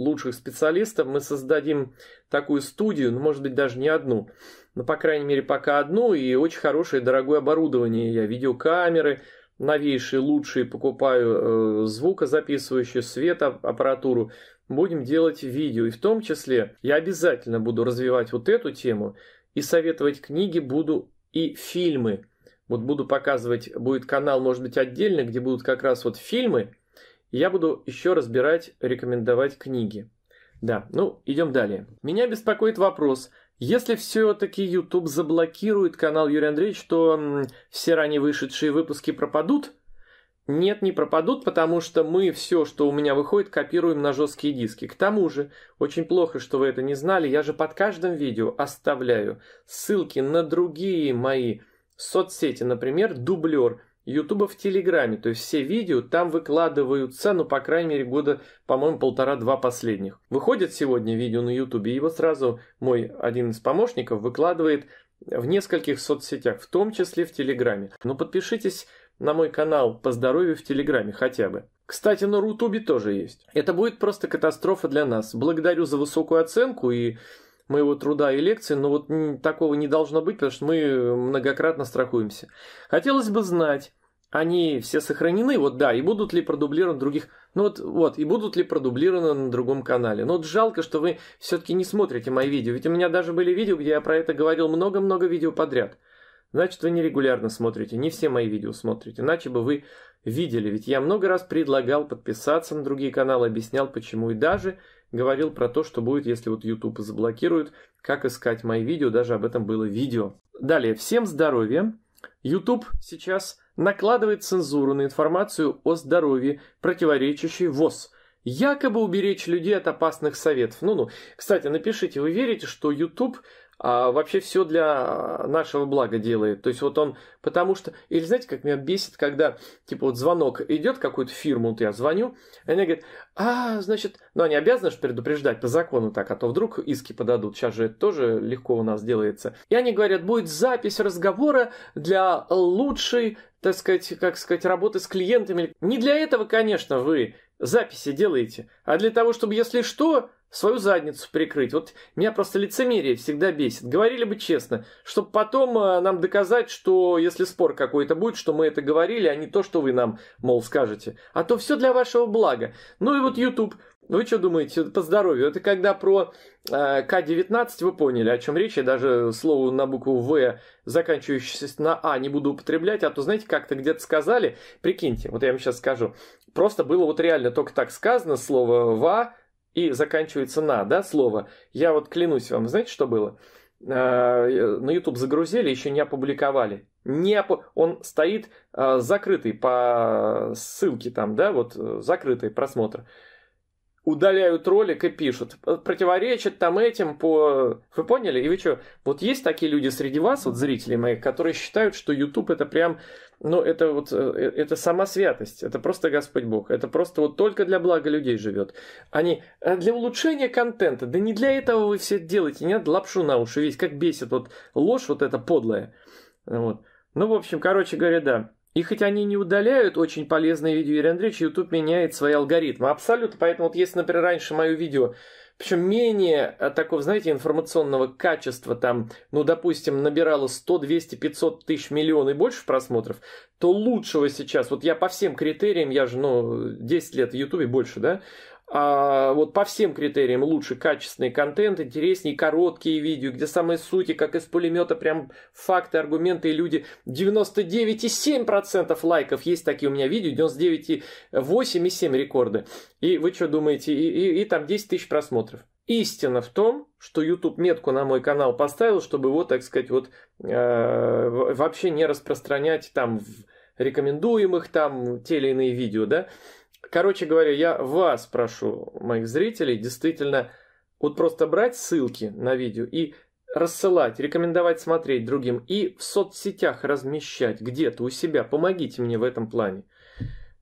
A: лучших специалистов. Мы создадим такую студию, ну, может быть, даже не одну. Но, по крайней мере, пока одну, и очень хорошее дорогое оборудование. Я видеокамеры, новейшие, лучшие, покупаю э, звукозаписывающую, светоаппаратуру. Будем делать видео. И в том числе я обязательно буду развивать вот эту тему и советовать книги буду и фильмы. Вот буду показывать, будет канал, может быть, отдельно, где будут как раз вот фильмы. Я буду еще разбирать, рекомендовать книги. Да, ну, идем далее. Меня беспокоит вопрос. Если все-таки YouTube заблокирует канал Юрия Андреевич, то все ранее вышедшие выпуски пропадут – нет, не пропадут, потому что мы все, что у меня выходит, копируем на жесткие диски. К тому же, очень плохо, что вы это не знали, я же под каждым видео оставляю ссылки на другие мои соцсети, например, дублер Ютуба в Телеграме. То есть все видео там выкладываются, цену по крайней мере, года, по-моему, полтора-два последних. Выходит сегодня видео на Ютубе, и его сразу мой один из помощников выкладывает в нескольких соцсетях, в том числе в Телеграме. Но ну, подпишитесь на мой канал по здоровью в Телеграме хотя бы. Кстати, на Рутубе тоже есть. Это будет просто катастрофа для нас. Благодарю за высокую оценку и моего труда и лекции, но вот такого не должно быть, потому что мы многократно страхуемся. Хотелось бы знать, они все сохранены, вот да, и будут ли продублированы других, ну вот, вот, и будут ли продублированы на другом канале. Но вот жалко, что вы все-таки не смотрите мои видео, ведь у меня даже были видео, где я про это говорил много-много видео подряд. Значит, вы нерегулярно смотрите, не все мои видео смотрите, иначе бы вы видели. Ведь я много раз предлагал подписаться на другие каналы, объяснял почему и даже говорил про то, что будет, если вот YouTube заблокирует, как искать мои видео, даже об этом было видео. Далее, всем здоровья. YouTube сейчас накладывает цензуру на информацию о здоровье, противоречащей ВОЗ – якобы уберечь людей от опасных советов. Ну-ну. Кстати, напишите, вы верите, что YouTube а вообще все для а, нашего блага делает. То есть вот он, потому что, или знаете, как меня бесит, когда, типа, вот звонок идет какую-то фирму, вот я звоню, и они говорят, а, значит, ну они обязаны же предупреждать по закону так, а то вдруг иски подадут, сейчас же это тоже легко у нас делается. И они говорят, будет запись разговора для лучшей так сказать, как сказать, работы с клиентами. Не для этого, конечно, вы записи делаете, а для того, чтобы, если что, свою задницу прикрыть. Вот меня просто лицемерие всегда бесит. Говорили бы честно, чтобы потом э, нам доказать, что если спор какой-то будет, что мы это говорили, а не то, что вы нам, мол, скажете. А то все для вашего блага. Ну и вот YouTube. Вы что думаете по здоровью? Это когда про э, К-19 вы поняли, о чем речь. Я даже слово на букву В, заканчивающееся на А, не буду употреблять. А то, знаете, как-то где-то сказали. Прикиньте, вот я вам сейчас скажу. Просто было вот реально только так сказано слово ВА, и заканчивается на, да, слово. Я вот клянусь вам, знаете, что было? А, э, на YouTube загрузили, еще не опубликовали. Не оп... Он стоит а, закрытый по ссылке там, да, вот э, закрытый просмотр удаляют ролик и пишут. Противоречит там этим по... Вы поняли? И вы что? Вот есть такие люди среди вас, вот зрители моих, которые считают, что YouTube это прям... Ну, это вот... Э, э, это сама святость. Это просто Господь Бог. Это просто вот только для блага людей живет. Они... «А для улучшения контента. Да не для этого вы все делаете. Не надо лапшу на уши весь. Как бесит вот ложь вот эта подлая. Вот. Ну, в общем, короче говоря, да. И хоть они не удаляют очень полезные видео Юрия Андреевича, YouTube меняет свои алгоритмы. Абсолютно. Поэтому вот если, например, раньше мое видео причем менее а, такого, знаете, информационного качества, там, ну, допустим, набирало 100, 200, 500 тысяч, миллион и больше просмотров, то лучшего сейчас, вот я по всем критериям, я же, ну, 10 лет в Ютубе больше, да, а, вот по всем критериям лучше качественный контент, интереснее короткие видео, где самые сути, как из пулемета, прям факты, аргументы, и люди 99,7% лайков. Есть такие у меня видео, 99,8 и 7 рекорды. И вы что думаете? И, и, и там 10 тысяч просмотров. Истина в том, что YouTube метку на мой канал поставил, чтобы его, так сказать, вот э, вообще не распространять там в рекомендуемых там те или иные видео, да, Короче говоря, я вас прошу, моих зрителей, действительно, вот просто брать ссылки на видео и рассылать, рекомендовать смотреть другим и в соцсетях размещать где-то у себя. Помогите мне в этом плане.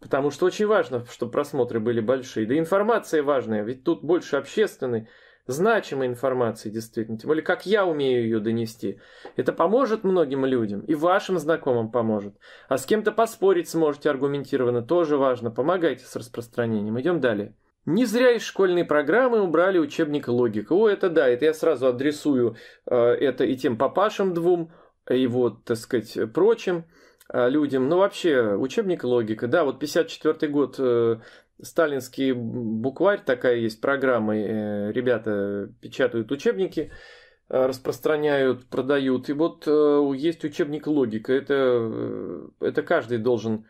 A: Потому что очень важно, чтобы просмотры были большие. Да и информация важная, ведь тут больше общественный значимой информации действительно, тем более как я умею ее донести. Это поможет многим людям и вашим знакомым поможет. А с кем-то поспорить сможете аргументированно, тоже важно. Помогайте с распространением. Идем далее. Не зря из школьной программы убрали учебник логика. О, это да, это я сразу адресую э, это и тем папашам двум, и вот, так сказать, прочим э, людям. Ну, вообще, учебник логика, да, вот 54 год э, сталинский букварь, такая есть программа, э, ребята печатают учебники, э, распространяют, продают. И вот э, есть учебник логика, это, это каждый должен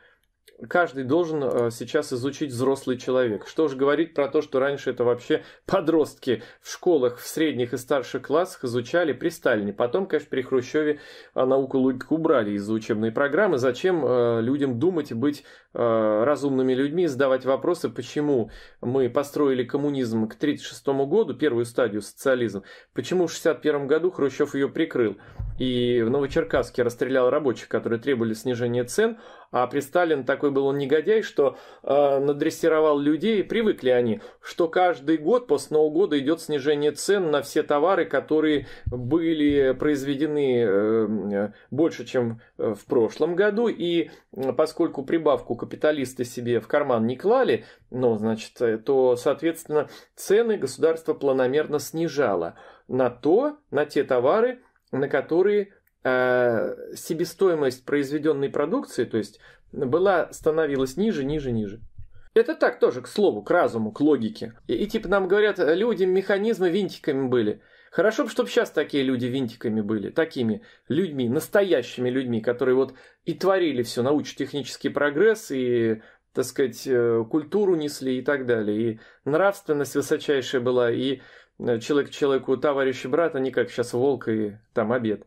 A: каждый должен сейчас изучить взрослый человек. Что же говорить про то, что раньше это вообще подростки в школах, в средних и старших классах изучали при Сталине. Потом, конечно, при Хрущеве а, науку логику убрали из учебной программы. Зачем людям думать и быть Э, разумными людьми задавать вопросы, почему мы построили коммунизм к 1936 году, первую стадию социализм, почему в 1961 году Хрущев ее прикрыл и в Новочеркасске расстрелял рабочих, которые требовали снижения цен, а при Сталине такой был он негодяй, что э, надрессировал людей, привыкли они, что каждый год после Нового года идет снижение цен на все товары, которые были произведены э, э больше, чем в прошлом году, и поскольку прибавку капиталисты себе в карман не клали, но значит, э, то, соответственно, цены государство планомерно снижало на то, на те товары, на которые э, себестоимость произведенной продукции, то есть была, становилась ниже, ниже, ниже. Это так тоже, к слову, к разуму, к логике. И, и типа нам говорят, э, люди механизмы винтиками были. Хорошо бы, чтобы сейчас такие люди винтиками были, такими людьми, настоящими людьми, которые вот и творили все, научно-технический прогресс, и, так сказать, э, культуру несли и так далее. И нравственность высочайшая была, и э, человек человеку, товарищ и брат, а не как сейчас волк и там обед.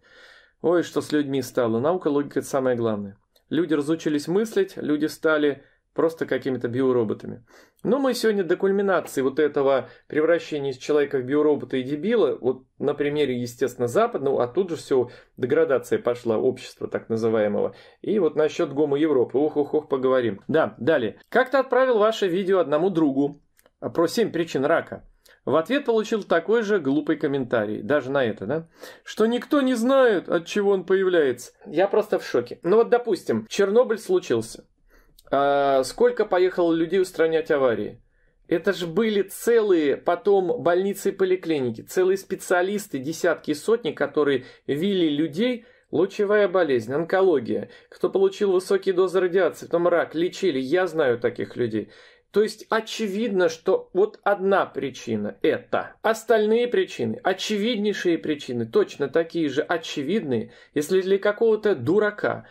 A: Ой, что с людьми стало. Наука, логика – это самое главное. Люди разучились мыслить, люди стали просто какими-то биороботами. Но мы сегодня до кульминации вот этого превращения из человека в биоробота и дебила, вот на примере, естественно, западного, а тут же все деградация пошла общества так называемого. И вот насчет гомо Европы, ух-ух-ух, поговорим. Да, далее. Как-то отправил ваше видео одному другу а, про семь причин рака. В ответ получил такой же глупый комментарий, даже на это, да? Что никто не знает, от чего он появляется. Я просто в шоке. Ну вот, допустим, Чернобыль случился. А сколько поехало людей устранять аварии? Это же были целые потом больницы и поликлиники, целые специалисты, десятки и сотни, которые вели людей, лучевая болезнь, онкология, кто получил высокие дозы радиации, потом рак, лечили, я знаю таких людей. То есть очевидно, что вот одна причина это. Остальные причины, очевиднейшие причины, точно такие же очевидные, если для какого-то дурака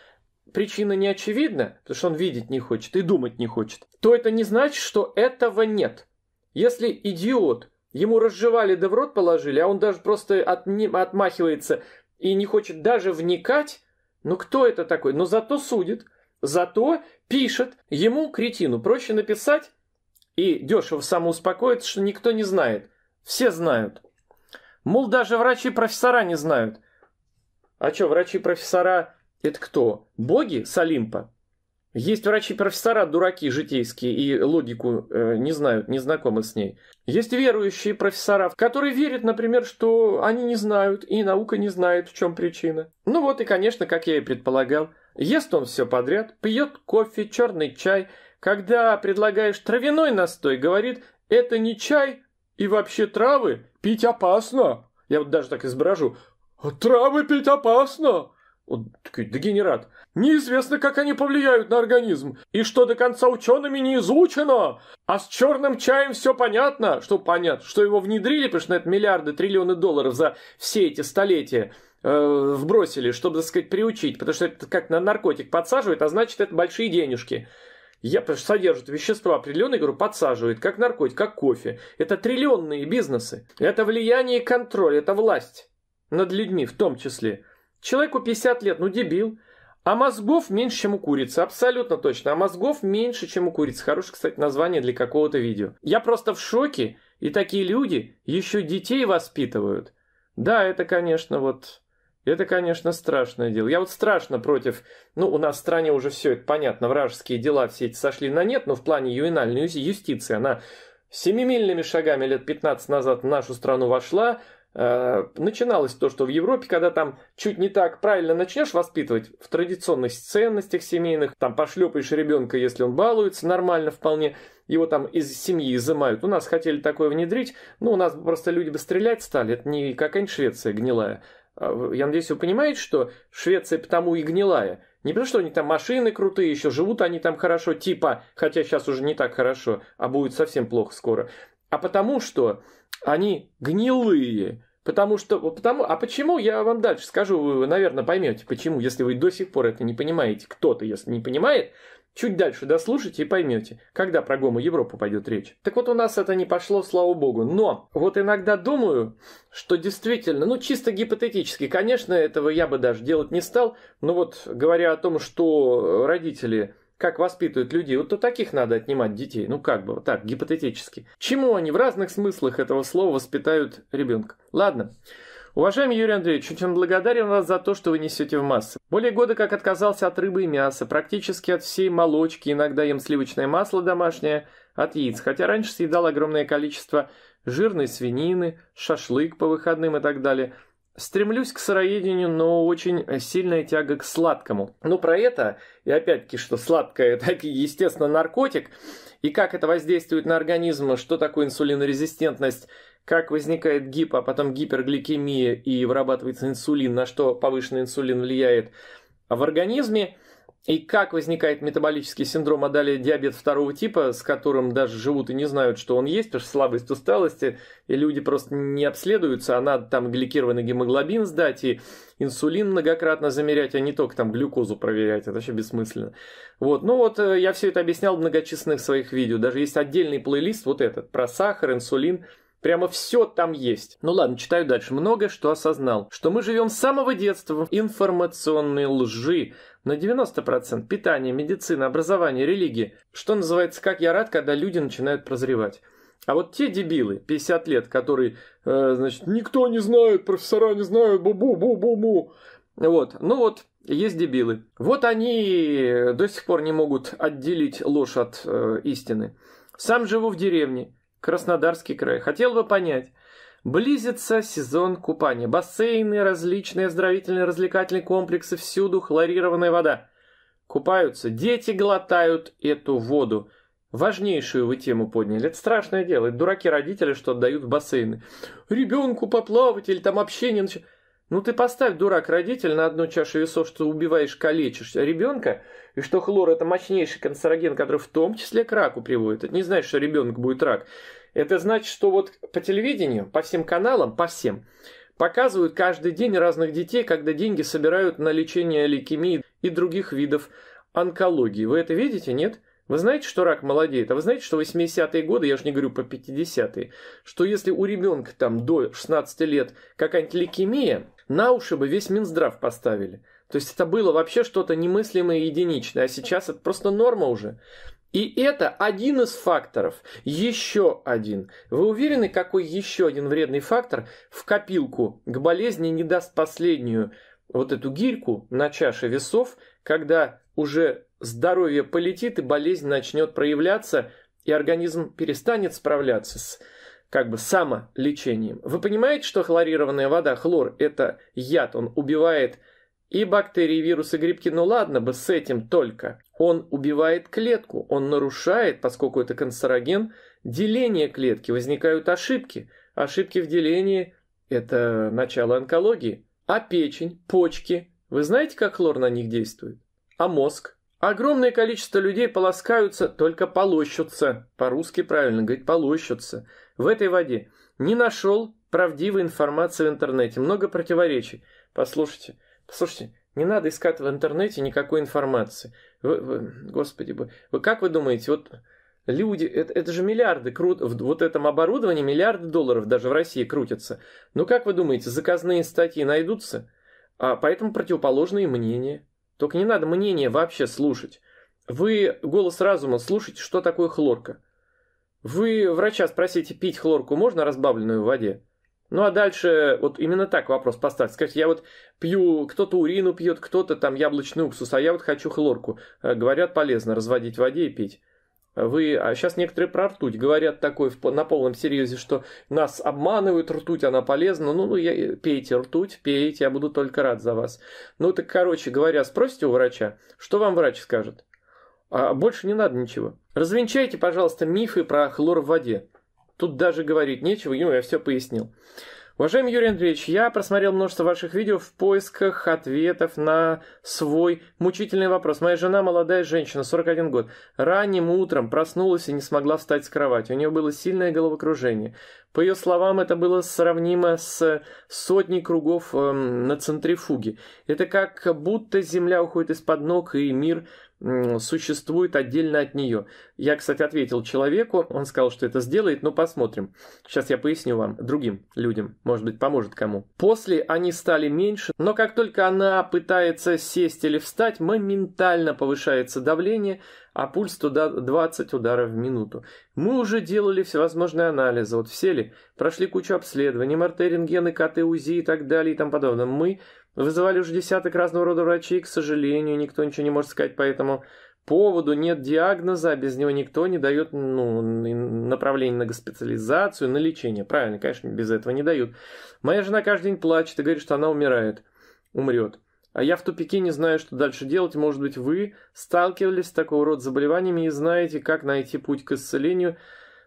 A: причина не очевидна, потому что он видеть не хочет и думать не хочет, то это не значит, что этого нет. Если идиот, ему разжевали да в рот положили, а он даже просто от, отмахивается и не хочет даже вникать, ну кто это такой? Но ну зато судит, зато пишет. Ему, кретину, проще написать и дешево самоуспокоиться, что никто не знает. Все знают. Мол, даже врачи-профессора не знают. А что, врачи-профессора это кто? Боги с Олимпа? Есть врачи-профессора, дураки житейские и логику э, не знают, не знакомы с ней. Есть верующие профессора, которые верят, например, что они не знают, и наука не знает, в чем причина. Ну вот и, конечно, как я и предполагал, ест он все подряд, пьет кофе, черный чай. Когда предлагаешь травяной настой, говорит, это не чай и вообще травы пить опасно. Я вот даже так изображу. Травы пить опасно он такой дегенерат. Неизвестно, как они повлияют на организм, и что до конца учеными не изучено. А с черным чаем все понятно, что понятно, что его внедрили, потому что на это миллиарды, триллионы долларов за все эти столетия э, вбросили, чтобы, так сказать, приучить, потому что это как на наркотик подсаживает, а значит, это большие денежки. Я, потому что содержит вещества определенные, говорю, подсаживает, как наркотик, как кофе. Это триллионные бизнесы. Это влияние и контроль, это власть над людьми в том числе. Человеку 50 лет, ну дебил. А мозгов меньше, чем у курицы, абсолютно точно. А мозгов меньше, чем у курицы. Хорошее, кстати, название для какого-то видео. Я просто в шоке, и такие люди еще детей воспитывают. Да, это, конечно, вот... Это, конечно, страшное дело. Я вот страшно против... Ну, у нас в стране уже все это понятно, вражеские дела все эти сошли на нет, но в плане ювенальной юстиции она семимильными шагами лет 15 назад в нашу страну вошла, Э, начиналось то, что в Европе, когда там чуть не так правильно начнешь воспитывать в традиционных ценностях семейных, там пошлепаешь ребенка, если он балуется, нормально вполне, его там из семьи изымают. У нас хотели такое внедрить, но у нас просто люди бы стрелять стали, это не какая-нибудь Швеция гнилая. А, я надеюсь, вы понимаете, что Швеция потому и гнилая. Не потому, что они там машины крутые, еще живут они там хорошо, типа, хотя сейчас уже не так хорошо, а будет совсем плохо скоро а потому что они гнилые. Потому что, потому, а почему, я вам дальше скажу, вы, наверное, поймете, почему, если вы до сих пор это не понимаете, кто-то, если не понимает, чуть дальше дослушайте и поймете, когда про Гому Европу пойдет речь. Так вот, у нас это не пошло, слава богу. Но вот иногда думаю, что действительно, ну чисто гипотетически, конечно, этого я бы даже делать не стал, но вот говоря о том, что родители как воспитывают людей, вот то таких надо отнимать детей. Ну как бы, вот так, гипотетически. Чему они в разных смыслах этого слова воспитают ребенка? Ладно. Уважаемый Юрий Андреевич, очень благодарен вас за то, что вы несете в массы. Более года как отказался от рыбы и мяса, практически от всей молочки, иногда ем сливочное масло домашнее, от яиц, хотя раньше съедал огромное количество жирной свинины, шашлык по выходным и так далее – Стремлюсь к сыроедению, но очень сильная тяга к сладкому. Но ну, про это, и опять-таки, что сладкое, это, естественно, наркотик, и как это воздействует на организм, что такое инсулинорезистентность, как возникает гипо, а потом гипергликемия и вырабатывается инсулин, на что повышенный инсулин влияет а в организме – и как возникает метаболический синдром, а далее диабет второго типа, с которым даже живут и не знают, что он есть, потому что слабость усталости, и люди просто не обследуются, а надо там гликированный гемоглобин сдать и инсулин многократно замерять, а не только там глюкозу проверять, это вообще бессмысленно. Вот, ну вот э, я все это объяснял в многочисленных своих видео, даже есть отдельный плейлист, вот этот, про сахар, инсулин, Прямо все там есть. Ну ладно, читаю дальше. Многое что осознал. Что мы живем с самого детства в информационной лжи, на 90% питание, медицина, образование, религия. Что называется, как я рад, когда люди начинают прозревать. А вот те дебилы, 50 лет, которые, э, значит, никто не знает, профессора не знают, бу-бу-бу-бу-бу. Вот, ну вот, есть дебилы. Вот они до сих пор не могут отделить ложь от э, истины. Сам живу в деревне, Краснодарский край. Хотел бы понять, Близится сезон купания. Бассейны, различные оздоровительные развлекательные комплексы, всюду хлорированная вода. Купаются, дети глотают эту воду. Важнейшую вы тему подняли. Это страшное дело. Это дураки родители, что отдают в бассейны. Ребенку поплавать или там общение начинать. Ну ты поставь, дурак, родитель на одну чашу весов, что убиваешь, калечишь а ребенка, и что хлор это мощнейший канцероген, который в том числе к раку приводит. Это не значит, что ребенок будет рак. Это значит, что вот по телевидению, по всем каналам, по всем, показывают каждый день разных детей, когда деньги собирают на лечение лейкемии и других видов онкологии. Вы это видите, нет? Вы знаете, что рак молодеет? А вы знаете, что 80-е годы, я же не говорю по 50-е, что если у ребенка там до 16 лет какая-нибудь лейкемия, на уши бы весь Минздрав поставили. То есть это было вообще что-то немыслимое и единичное, а сейчас это просто норма уже. И это один из факторов. Еще один. Вы уверены, какой еще один вредный фактор в копилку к болезни не даст последнюю вот эту гирьку на чаше весов, когда уже здоровье полетит и болезнь начнет проявляться, и организм перестанет справляться с как бы самолечением. Вы понимаете, что хлорированная вода, хлор, это яд, он убивает и бактерии, вирусы, грибки, ну ладно бы с этим только. Он убивает клетку, он нарушает, поскольку это канцероген, деление клетки, возникают ошибки. Ошибки в делении – это начало онкологии. А печень, почки, вы знаете, как хлор на них действует? А мозг? Огромное количество людей полоскаются, только полощутся. По-русски правильно говорить полощутся. В этой воде. Не нашел правдивой информации в интернете. Много противоречий. Послушайте, Слушайте, не надо искать в интернете никакой информации. Вы, вы, господи бы, вы как вы думаете, вот люди, это, это же миллиарды крут, в вот этом оборудовании миллиарды долларов даже в России крутятся. Ну как вы думаете, заказные статьи найдутся? А поэтому противоположные мнения. Только не надо мнения вообще слушать. Вы голос разума слушайте, что такое хлорка. Вы врача спросите, пить хлорку можно разбавленную в воде? Ну а дальше, вот именно так вопрос поставьте. Скажите, я вот пью, кто-то урину пьет, кто-то там яблочный уксус, а я вот хочу хлорку. Э, говорят, полезно разводить в воде и пить. Вы, а сейчас некоторые про ртуть говорят такой на полном серьезе, что нас обманывают, ртуть, она полезна. Ну, ну, я, пейте ртуть, пейте, я буду только рад за вас. Ну, так, короче говоря, спросите у врача, что вам врач скажет? А больше не надо ничего. Развенчайте, пожалуйста, мифы про хлор в воде. Тут даже говорить нечего, ему я все пояснил. Уважаемый Юрий Андреевич, я просмотрел множество ваших видео в поисках ответов на свой мучительный вопрос. Моя жена молодая женщина, 41 год. Ранним утром проснулась и не смогла встать с кровати. У нее было сильное головокружение. По ее словам, это было сравнимо с сотней кругов эм, на центрифуге. Это как будто земля уходит из-под ног и мир существует отдельно от нее. Я, кстати, ответил человеку, он сказал, что это сделает, но ну, посмотрим. Сейчас я поясню вам, другим людям, может быть, поможет кому. После они стали меньше, но как только она пытается сесть или встать, моментально повышается давление, а пульс туда 20 ударов в минуту. Мы уже делали всевозможные анализы, вот все ли, прошли кучу обследований, МРТ, рентгены, КТ, УЗИ и так далее и тому подобное. Мы вызывали уже десяток разного рода врачей, к сожалению, никто ничего не может сказать по этому поводу, нет диагноза, а без него никто не дает ну, направление на госпитализацию, на лечение. Правильно, конечно, без этого не дают. Моя жена каждый день плачет и говорит, что она умирает, умрет а я в тупике не знаю, что дальше делать. Может быть, вы сталкивались с такого рода заболеваниями и знаете, как найти путь к исцелению.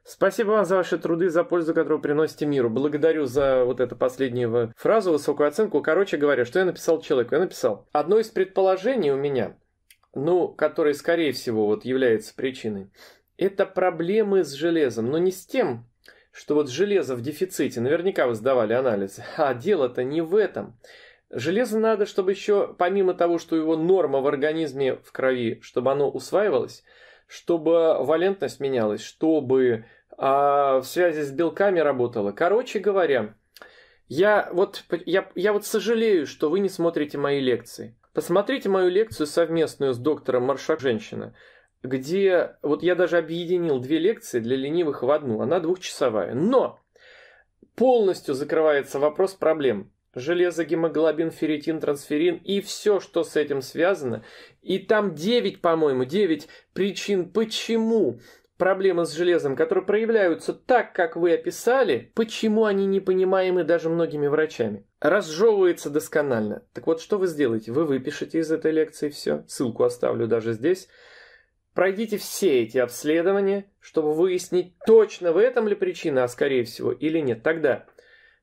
A: Спасибо вам за ваши труды, за пользу, которую приносите миру. Благодарю за вот эту последнюю фразу, высокую оценку. Короче говоря, что я написал человеку? Я написал. Одно из предположений у меня, ну, которое, скорее всего, вот является причиной, это проблемы с железом. Но не с тем, что вот железо в дефиците. Наверняка вы сдавали анализы. А дело-то не в этом. Железо надо, чтобы еще, помимо того, что его норма в организме в крови, чтобы оно усваивалось, чтобы валентность менялась, чтобы а, в связи с белками работало. Короче говоря, я вот, я, я вот сожалею, что вы не смотрите мои лекции. Посмотрите мою лекцию совместную с доктором Маршак «Женщина», где вот я даже объединил две лекции для ленивых в одну, она двухчасовая. Но полностью закрывается вопрос проблем – железо, гемоглобин, ферритин, трансферин и все, что с этим связано. И там 9, по-моему, 9 причин, почему проблемы с железом, которые проявляются так, как вы описали, почему они непонимаемы даже многими врачами. Разжевывается досконально. Так вот, что вы сделаете? Вы выпишете из этой лекции все. Ссылку оставлю даже здесь. Пройдите все эти обследования, чтобы выяснить, точно в этом ли причина, а скорее всего, или нет. Тогда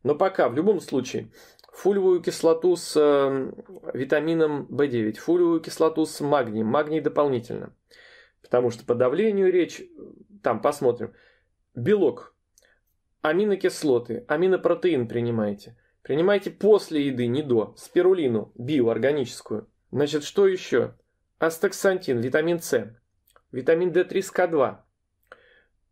A: но пока, в любом случае, Фульвую кислоту с эм, витамином В9, фульвую кислоту с магнием, магний дополнительно. Потому что по давлению речь, там посмотрим. Белок, аминокислоты, аминопротеин принимаете. Принимайте после еды, не до. Спирулину, биоорганическую. Значит, что еще? Астаксантин, витамин С, витамин D3 к 2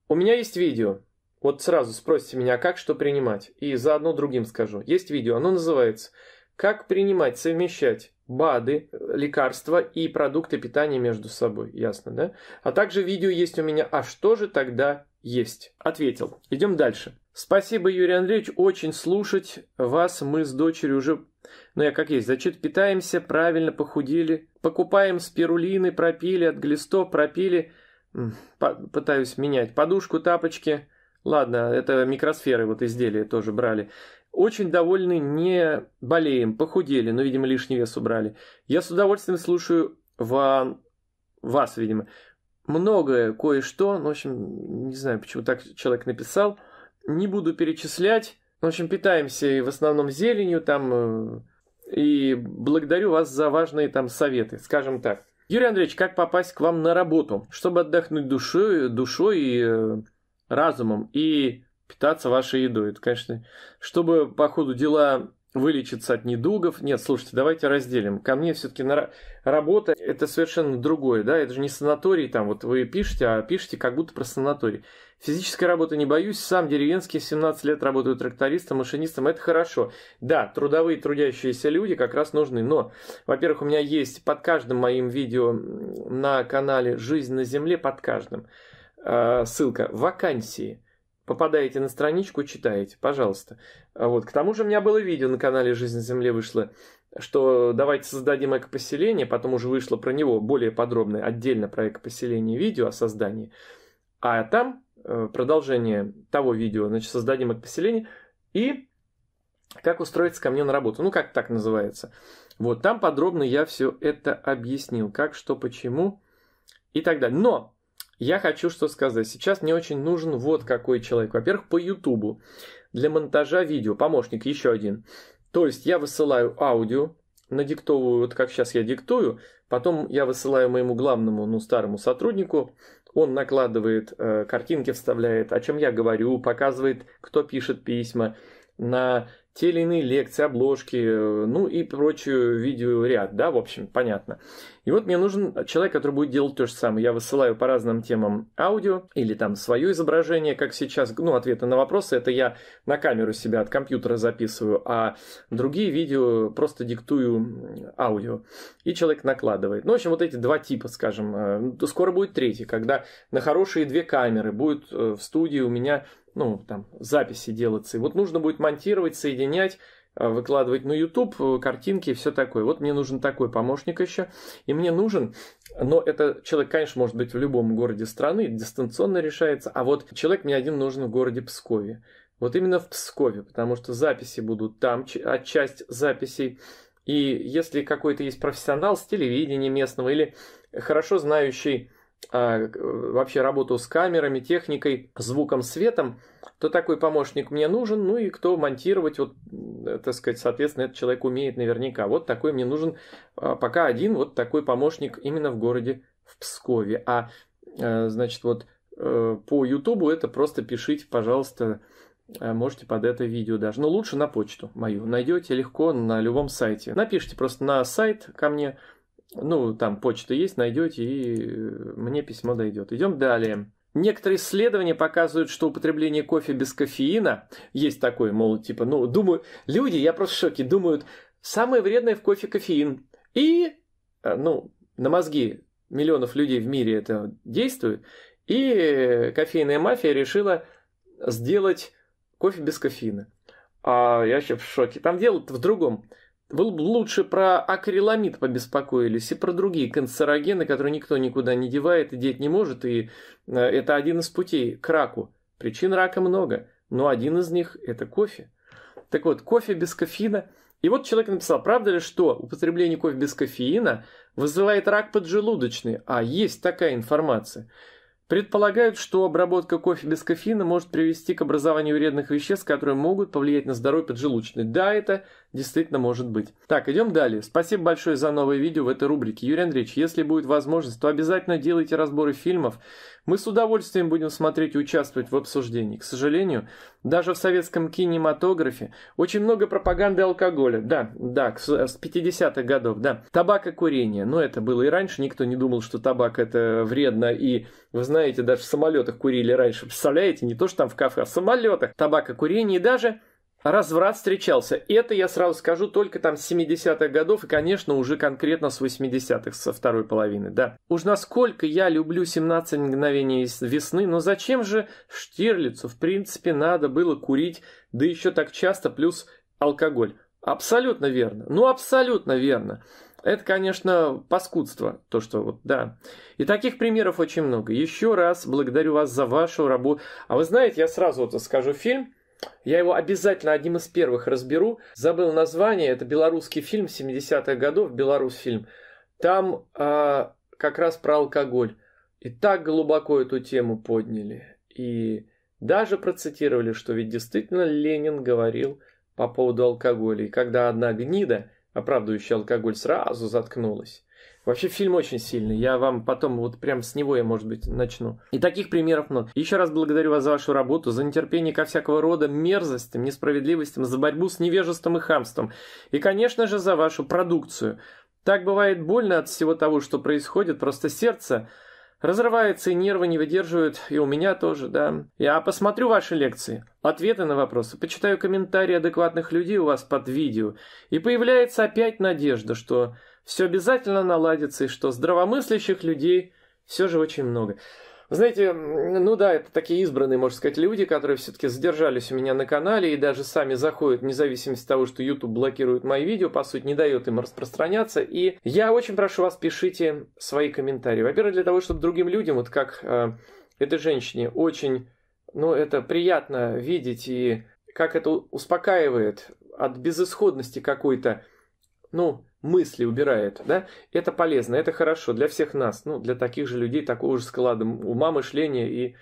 A: У меня есть видео, вот сразу спросите меня, как что принимать, и заодно другим скажу. Есть видео, оно называется «Как принимать, совмещать БАДы, лекарства и продукты питания между собой». Ясно, да? А также видео есть у меня «А что же тогда есть?» Ответил. Идем дальше. Спасибо, Юрий Андреевич, очень слушать вас. Мы с дочерью уже, ну я как есть, зачет питаемся, правильно похудели. Покупаем спирулины, пропили, от глистов, пропили. Пытаюсь менять подушку, тапочки. Ладно, это микросферы, вот изделия тоже брали. Очень довольны, не болеем, похудели, но, видимо, лишний вес убрали. Я с удовольствием слушаю ва... вас, видимо. Многое, кое-что, ну, в общем, не знаю, почему так человек написал. Не буду перечислять. В общем, питаемся в основном зеленью там. Э, и благодарю вас за важные там советы, скажем так. Юрий Андреевич, как попасть к вам на работу, чтобы отдохнуть душой, душой и э, разумом и питаться вашей едой. Это, конечно, чтобы по ходу дела вылечиться от недугов. Нет, слушайте, давайте разделим. Ко мне все-таки на... работа это совершенно другое, да, это же не санаторий, там вот вы пишете, а пишете как будто про санаторий. Физической работы не боюсь, сам деревенский, 17 лет работаю трактористом, машинистом, это хорошо. Да, трудовые, трудящиеся люди как раз нужны, но, во-первых, у меня есть под каждым моим видео на канале «Жизнь на земле», под каждым – а, ссылка «Вакансии». Попадаете на страничку, читаете, пожалуйста. А вот. К тому же у меня было видео на канале «Жизнь на земле» вышло, что давайте создадим экопоселение, потом уже вышло про него более подробное, отдельно про экопоселение видео о создании. А там э, продолжение того видео, значит, создадим экопоселение и как устроиться ко мне на работу. Ну, как так называется. Вот там подробно я все это объяснил, как, что, почему и так далее. Но я хочу что сказать. Сейчас мне очень нужен вот какой человек. Во-первых, по Ютубу. Для монтажа видео. Помощник еще один. То есть я высылаю аудио, надиктовываю, вот как сейчас я диктую, потом я высылаю моему главному, ну, старому сотруднику, он накладывает, э, картинки вставляет, о чем я говорю, показывает, кто пишет письма, на те или иные лекции, обложки, э, ну и прочую видеоряд, да, в общем, понятно. И вот мне нужен человек, который будет делать то же самое. Я высылаю по разным темам аудио или там свое изображение, как сейчас, ну, ответы на вопросы, это я на камеру себя от компьютера записываю, а другие видео просто диктую аудио. И человек накладывает. Ну, в общем, вот эти два типа, скажем, э, скоро будет третий, когда на хорошие две камеры будет э, в студии у меня ну, там, записи делаться. И вот нужно будет монтировать, соединять, э, выкладывать на YouTube э, картинки и все такое. Вот мне нужен такой помощник еще. И мне нужен, но это человек, конечно, может быть в любом городе страны, дистанционно решается, а вот человек мне один нужен в городе Пскове. Вот именно в Пскове, потому что записи будут там, а часть записей. И если какой-то есть профессионал с телевидения местного или хорошо знающий а, э, вообще работу с камерами, техникой, звуком, светом, то такой помощник мне нужен, ну и кто монтировать, вот, так сказать, соответственно, этот человек умеет наверняка. Вот такой мне нужен а, пока один вот такой помощник именно в городе в Пскове. А, э, значит, вот э, по Ютубу это просто пишите, пожалуйста, можете под это видео даже. Но лучше на почту мою. Найдете легко на любом сайте. Напишите просто на сайт ко мне, ну, там почта есть, найдете, и мне письмо дойдет. Идем далее. Некоторые исследования показывают, что употребление кофе без кофеина есть такое, мол, типа, ну, думаю, люди, я просто в шоке, думают, самое вредное в кофе кофеин. И, э, ну, на мозги миллионов людей в мире это действует. И кофейная мафия решила сделать кофе без кофеина. А я вообще в шоке. Там дело в другом. Вы лучше про акриламид побеспокоились и про другие канцерогены, которые никто никуда не девает и деть не может, и э, это один из путей к раку. Причин рака много, но один из них – это кофе. Так вот, кофе без кофеина. И вот человек написал, правда ли, что употребление кофе без кофеина вызывает рак поджелудочный? А есть такая информация. Предполагают, что обработка кофе без кофеина может привести к образованию вредных веществ, которые могут повлиять на здоровье поджелудочной. Да, это действительно может быть. Так, идем далее. Спасибо большое за новое видео в этой рубрике. Юрий Андреевич, если будет возможность, то обязательно делайте разборы фильмов. Мы с удовольствием будем смотреть и участвовать в обсуждении. К сожалению, даже в советском кинематографе очень много пропаганды алкоголя. Да, да, с 50-х годов, да. Табак и курение. Но это было и раньше. Никто не думал, что табак это вредно. И, вы знаете, даже в самолетах курили раньше. Представляете, не то, что там в кафе, а в самолетах. Табак и курение. И даже Разврат встречался. Это, я сразу скажу, только там с 70-х годов и, конечно, уже конкретно с 80-х, со второй половины, да. Уж насколько я люблю 17 мгновений весны, но зачем же Штирлицу, в принципе, надо было курить, да еще так часто, плюс алкоголь. Абсолютно верно. Ну, абсолютно верно. Это, конечно, паскудство, то, что вот, да. И таких примеров очень много. Еще раз благодарю вас за вашу работу. А вы знаете, я сразу вот скажу фильм – я его обязательно одним из первых разберу. Забыл название. Это белорусский фильм 70-х годов, белорус фильм. Там э, как раз про алкоголь. И так глубоко эту тему подняли. И даже процитировали, что ведь действительно Ленин говорил по поводу алкоголя. И когда одна гнида, оправдывающая алкоголь, сразу заткнулась. Вообще фильм очень сильный. Я вам потом вот прям с него я, может быть, начну. И таких примеров много. Еще раз благодарю вас за вашу работу, за нетерпение ко всякого рода мерзостям, несправедливостям, за борьбу с невежеством и хамством. И, конечно же, за вашу продукцию. Так бывает больно от всего того, что происходит, просто сердце разрывается и нервы не выдерживают, и у меня тоже, да. Я посмотрю ваши лекции, ответы на вопросы, почитаю комментарии адекватных людей у вас под видео, и появляется опять надежда, что все обязательно наладится, и что здравомыслящих людей все же очень много. знаете, ну да, это такие избранные, можно сказать, люди, которые все-таки задержались у меня на канале и даже сами заходят, независимо от того, что YouTube блокирует мои видео, по сути, не дает им распространяться. И я очень прошу вас, пишите свои комментарии. Во-первых, для того, чтобы другим людям, вот как э, этой женщине, очень, ну, это приятно видеть и как это успокаивает от безысходности какой-то, ну, мысли убирает, да, это полезно, это хорошо для всех нас, ну, для таких же людей, такого же склада ума, мышления и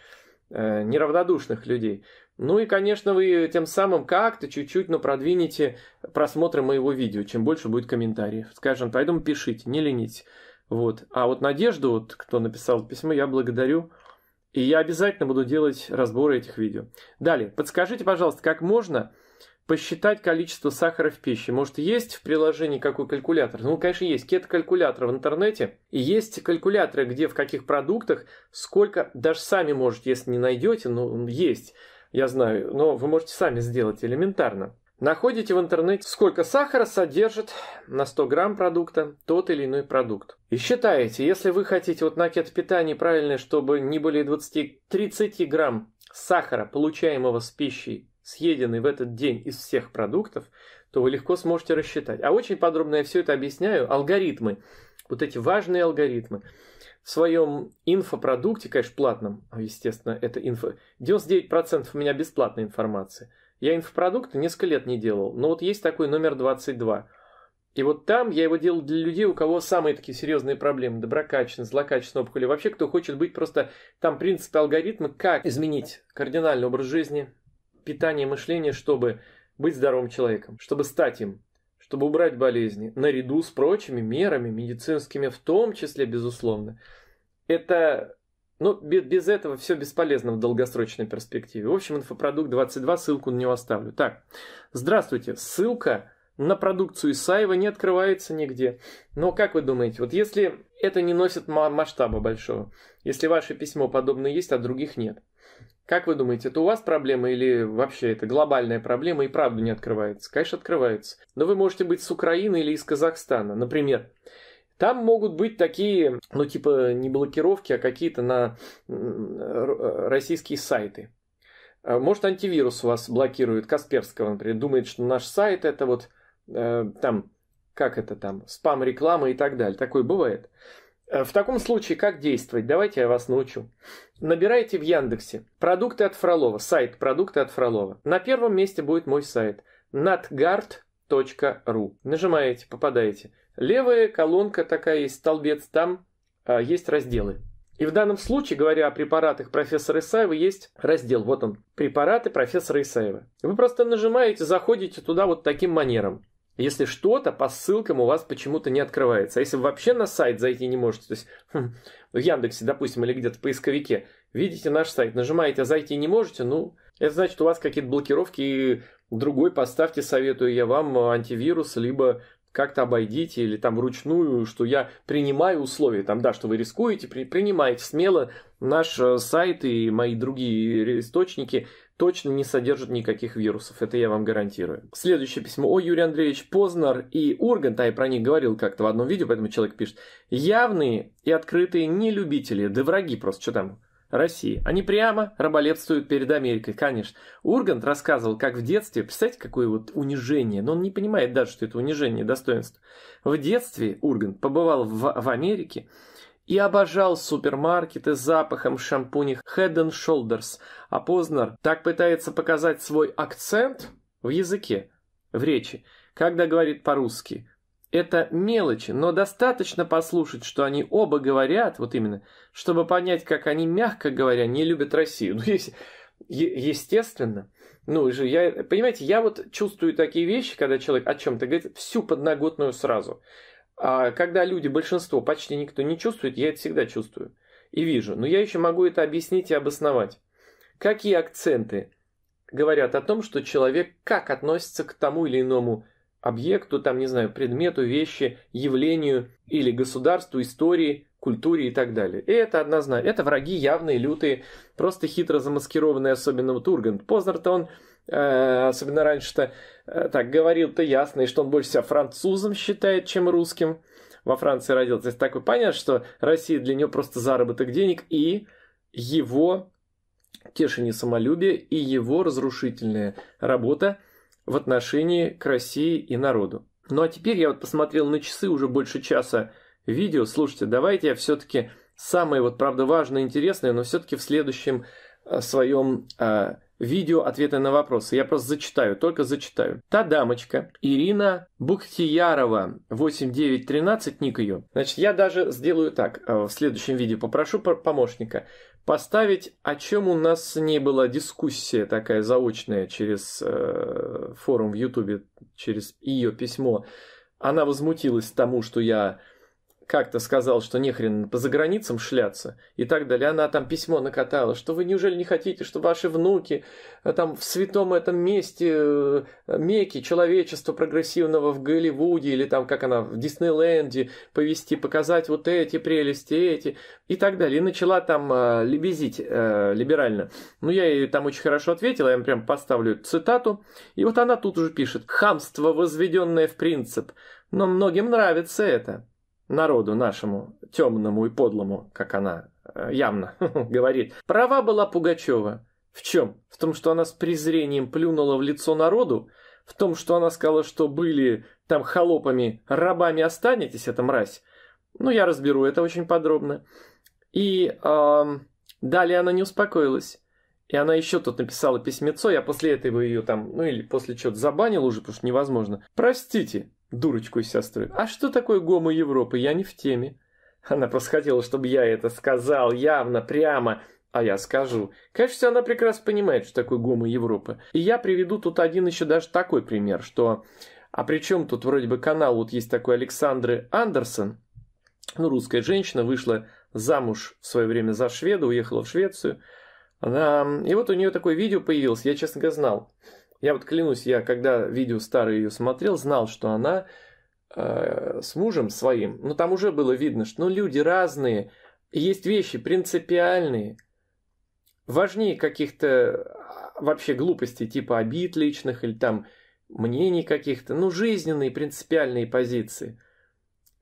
A: э, неравнодушных людей. Ну и, конечно, вы тем самым как-то чуть-чуть, но продвинете просмотры моего видео, чем больше будет комментариев, скажем, поэтому пишите, не ленитесь. Вот. А вот Надежду, вот, кто написал письмо, я благодарю. И я обязательно буду делать разборы этих видео. Далее, подскажите, пожалуйста, как можно посчитать количество сахара в пище. Может, есть в приложении какой калькулятор? Ну, конечно, есть кето-калькулятор в интернете. И есть калькуляторы, где в каких продуктах сколько, даже сами можете, если не найдете, ну, есть, я знаю, но вы можете сами сделать элементарно. Находите в интернете, сколько сахара содержит на 100 грамм продукта тот или иной продукт. И считаете, если вы хотите вот на кето-питании правильное, чтобы не более 20-30 грамм сахара, получаемого с пищей, съеденный в этот день из всех продуктов, то вы легко сможете рассчитать. А очень подробно я все это объясняю. Алгоритмы, вот эти важные алгоритмы. В своем инфопродукте, конечно, платном, а, естественно, это инфо... 99% у меня бесплатной информации. Я инфопродукты несколько лет не делал, но вот есть такой номер 22. И вот там я его делал для людей, у кого самые такие серьезные проблемы, доброкачественность, злокачественные опухоли, вообще кто хочет быть просто, там принцип алгоритмы, как изменить кардинальный образ жизни, питание мышление чтобы быть здоровым человеком, чтобы стать им, чтобы убрать болезни, наряду с прочими мерами медицинскими, в том числе, безусловно. Это, ну, без, без этого все бесполезно в долгосрочной перспективе. В общем, инфопродукт 22, ссылку на него оставлю. Так, здравствуйте, ссылка на продукцию Исаева не открывается нигде. Но как вы думаете, вот если это не носит масштаба большого, если ваше письмо подобное есть, а других нет, как вы думаете, это у вас проблема или вообще это глобальная проблема и правда не открывается? Конечно, открывается. Но вы можете быть с Украины или из Казахстана, например. Там могут быть такие, ну типа не блокировки, а какие-то на российские сайты. А может, антивирус у вас блокирует, Касперского, например, думает, что наш сайт это вот э, там, как это там, спам-реклама и так далее. Такое бывает. Э, в таком случае как действовать? Давайте я вас научу. Набирайте в Яндексе продукты от Фролова, сайт продукты от Фролова. На первом месте будет мой сайт natgard.ru. Нажимаете, попадаете. Левая колонка такая есть, столбец, там а, есть разделы. И в данном случае, говоря о препаратах профессора Исаева, есть раздел, вот он, препараты профессора Исаева. Вы просто нажимаете, заходите туда вот таким манером если что-то по ссылкам у вас почему-то не открывается. А если вы вообще на сайт зайти не можете, то есть хм, ну, в Яндексе, допустим, или где-то в поисковике, видите наш сайт, нажимаете а «Зайти не можете», ну, это значит, у вас какие-то блокировки, и другой поставьте, советую я вам, антивирус, либо как-то обойдите или там вручную, что я принимаю условия, там, да, что вы рискуете, при, принимайте смело наш э, сайт и мои другие источники, точно не содержит никаких вирусов, это я вам гарантирую. Следующее письмо. О, Юрий Андреевич Познер и Ургант, а я про них говорил как-то в одном видео, поэтому человек пишет. Явные и открытые не любители, да враги просто, что там, России. Они прямо раболепствуют перед Америкой, конечно. Ургант рассказывал, как в детстве, представьте, какое вот унижение, но он не понимает даже, что это унижение достоинства. В детстве Ургант побывал в, в Америке, и обожал супермаркеты с запахом шампуня Head and Shoulders, а Познер так пытается показать свой акцент в языке, в речи, когда говорит по-русски. Это мелочи, но достаточно послушать, что они оба говорят, вот именно, чтобы понять, как они, мягко говоря, не любят Россию. Ну, есть, естественно. Ну, же я, понимаете, я вот чувствую такие вещи, когда человек о чем-то говорит, всю подноготную сразу. А когда люди, большинство, почти никто не чувствует, я это всегда чувствую и вижу. Но я еще могу это объяснить и обосновать. Какие акценты говорят о том, что человек как относится к тому или иному объекту, там, не знаю, предмету, вещи, явлению или государству, истории, культуре и так далее. И это однозначно. Это враги явные, лютые, просто хитро замаскированные, особенно вот Ургант. Познер-то он, э, особенно раньше-то, Э, так говорил-то ясно, и что он больше себя французом считает, чем русским. Во Франции родился. То есть такой понятно, что Россия для него просто заработок денег и его тешение самолюбие и его разрушительная работа в отношении к России и народу. Ну а теперь я вот посмотрел на часы уже больше часа видео. Слушайте, давайте я все-таки самое вот правда важное, интересное, но все-таки в следующем э, своем э, видео ответы на вопросы. Я просто зачитаю, только зачитаю. Та дамочка, Ирина Бухтиярова, 8913, ник ее. Значит, я даже сделаю так, э, в следующем видео попрошу помощника поставить, о чем у нас не была дискуссия такая заочная через э, форум в Ютубе, через ее письмо. Она возмутилась тому, что я как-то сказал, что нехрен по заграницам шляться и так далее. Она там письмо накатала, что вы неужели не хотите, чтобы ваши внуки э, там в святом этом месте э, Меки, человечества прогрессивного в Голливуде или там, как она, в Диснейленде повести, показать вот эти прелести, эти и так далее. И начала там э, лебезить э, либерально. Ну, я ей там очень хорошо ответил, я им прям поставлю цитату. И вот она тут уже пишет «Хамство, возведенное в принцип». Но многим нравится это народу нашему, темному и подлому, как она э, явно говорит. Права была Пугачева. В чем? В том, что она с презрением плюнула в лицо народу, в том, что она сказала, что были там холопами, рабами останетесь, эта мразь. Ну, я разберу это очень подробно. И э, далее она не успокоилась. И она еще тут написала письмецо, я после этого ее там, ну или после чего-то забанил уже, потому что невозможно. Простите, дурочку из сестры. «А что такое гомо Европы? Я не в теме». Она просто хотела, чтобы я это сказал явно, прямо. А я скажу. Кажется, она прекрасно понимает, что такое гомо Европы. И я приведу тут один еще даже такой пример, что... А при чем тут вроде бы канал, вот есть такой Александры Андерсон, ну, русская женщина, вышла замуж в свое время за шведа, уехала в Швецию. Она... И вот у нее такое видео появилось, я, честно говоря, знал. Я вот клянусь, я когда видео старое ее смотрел, знал, что она э, с мужем своим, ну там уже было видно, что ну, люди разные, есть вещи принципиальные, важнее каких-то а, вообще глупостей, типа обид личных или там мнений каких-то, ну жизненные принципиальные позиции.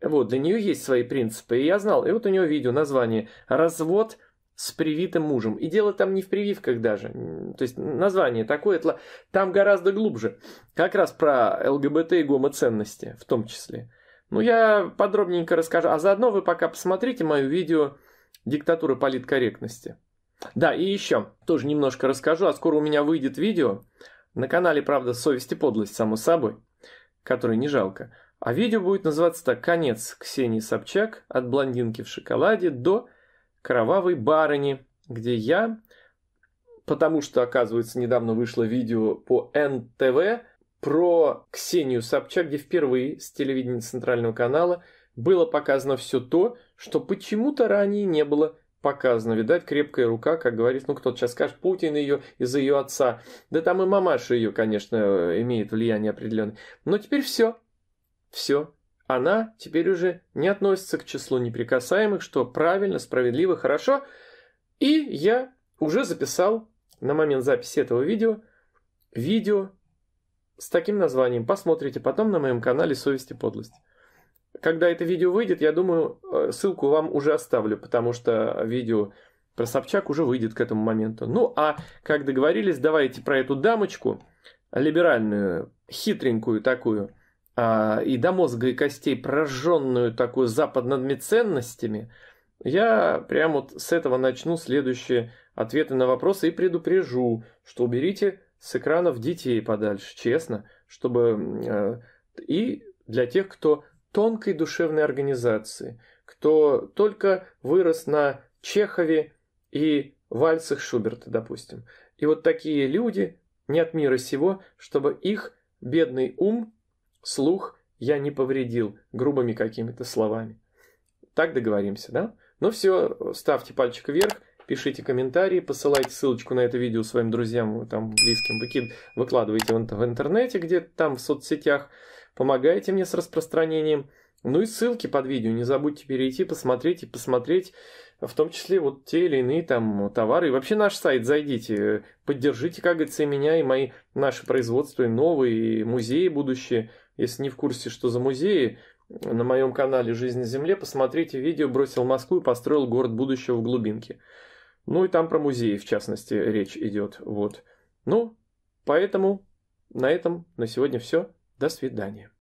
A: Вот, для нее есть свои принципы, и я знал, и вот у нее видео, название «Развод с привитым мужем. И дело там не в прививках даже. То есть название такое, там гораздо глубже. Как раз про ЛГБТ и гомоценности в том числе. Ну, я подробненько расскажу. А заодно вы пока посмотрите мое видео «Диктатура политкорректности». Да, и еще тоже немножко расскажу, а скоро у меня выйдет видео на канале, правда, «Совесть и подлость», само собой, которое не жалко. А видео будет называться так «Конец Ксении Собчак от блондинки в шоколаде до кровавой барыни, где я, потому что, оказывается, недавно вышло видео по НТВ про Ксению Собчак, где впервые с телевидения Центрального канала было показано все то, что почему-то ранее не было показано. Видать, крепкая рука, как говорит, ну кто-то сейчас скажет, Путин ее из-за ее отца. Да там и мамаша ее, конечно, имеет влияние определенное. Но теперь все. Все. Она теперь уже не относится к числу неприкасаемых, что правильно, справедливо, хорошо. И я уже записал на момент записи этого видео видео с таким названием. Посмотрите потом на моем канале «Совесть и подлость». Когда это видео выйдет, я думаю, э, ссылку вам уже оставлю, потому что видео про Собчак уже выйдет к этому моменту. Ну, а как договорились, давайте про эту дамочку, либеральную, хитренькую такую – а, и до мозга и костей прожженную такую западными ценностями, я прямо вот с этого начну следующие ответы на вопросы и предупрежу, что уберите с экранов детей подальше, честно, чтобы а, и для тех, кто тонкой душевной организации, кто только вырос на Чехове и вальсах Шуберта, допустим. И вот такие люди не от мира сего, чтобы их бедный ум Слух я не повредил грубыми какими-то словами. Так договоримся, да? Ну все, ставьте пальчик вверх, пишите комментарии, посылайте ссылочку на это видео своим друзьям, там, близким, выкид, выкладывайте в интернете, где-то там, в соцсетях, помогайте мне с распространением. Ну и ссылки под видео не забудьте перейти, посмотреть и посмотреть, в том числе вот те или иные там товары. И вообще наш сайт зайдите, поддержите, как говорится, и меня, и мои, наши производства, и новые, и музеи будущие. Если не в курсе, что за музеи, на моем канале «Жизнь на земле» посмотрите видео «Бросил Москву и построил город будущего в глубинке». Ну и там про музеи, в частности, речь идет. Вот. Ну, поэтому на этом на сегодня все. До свидания.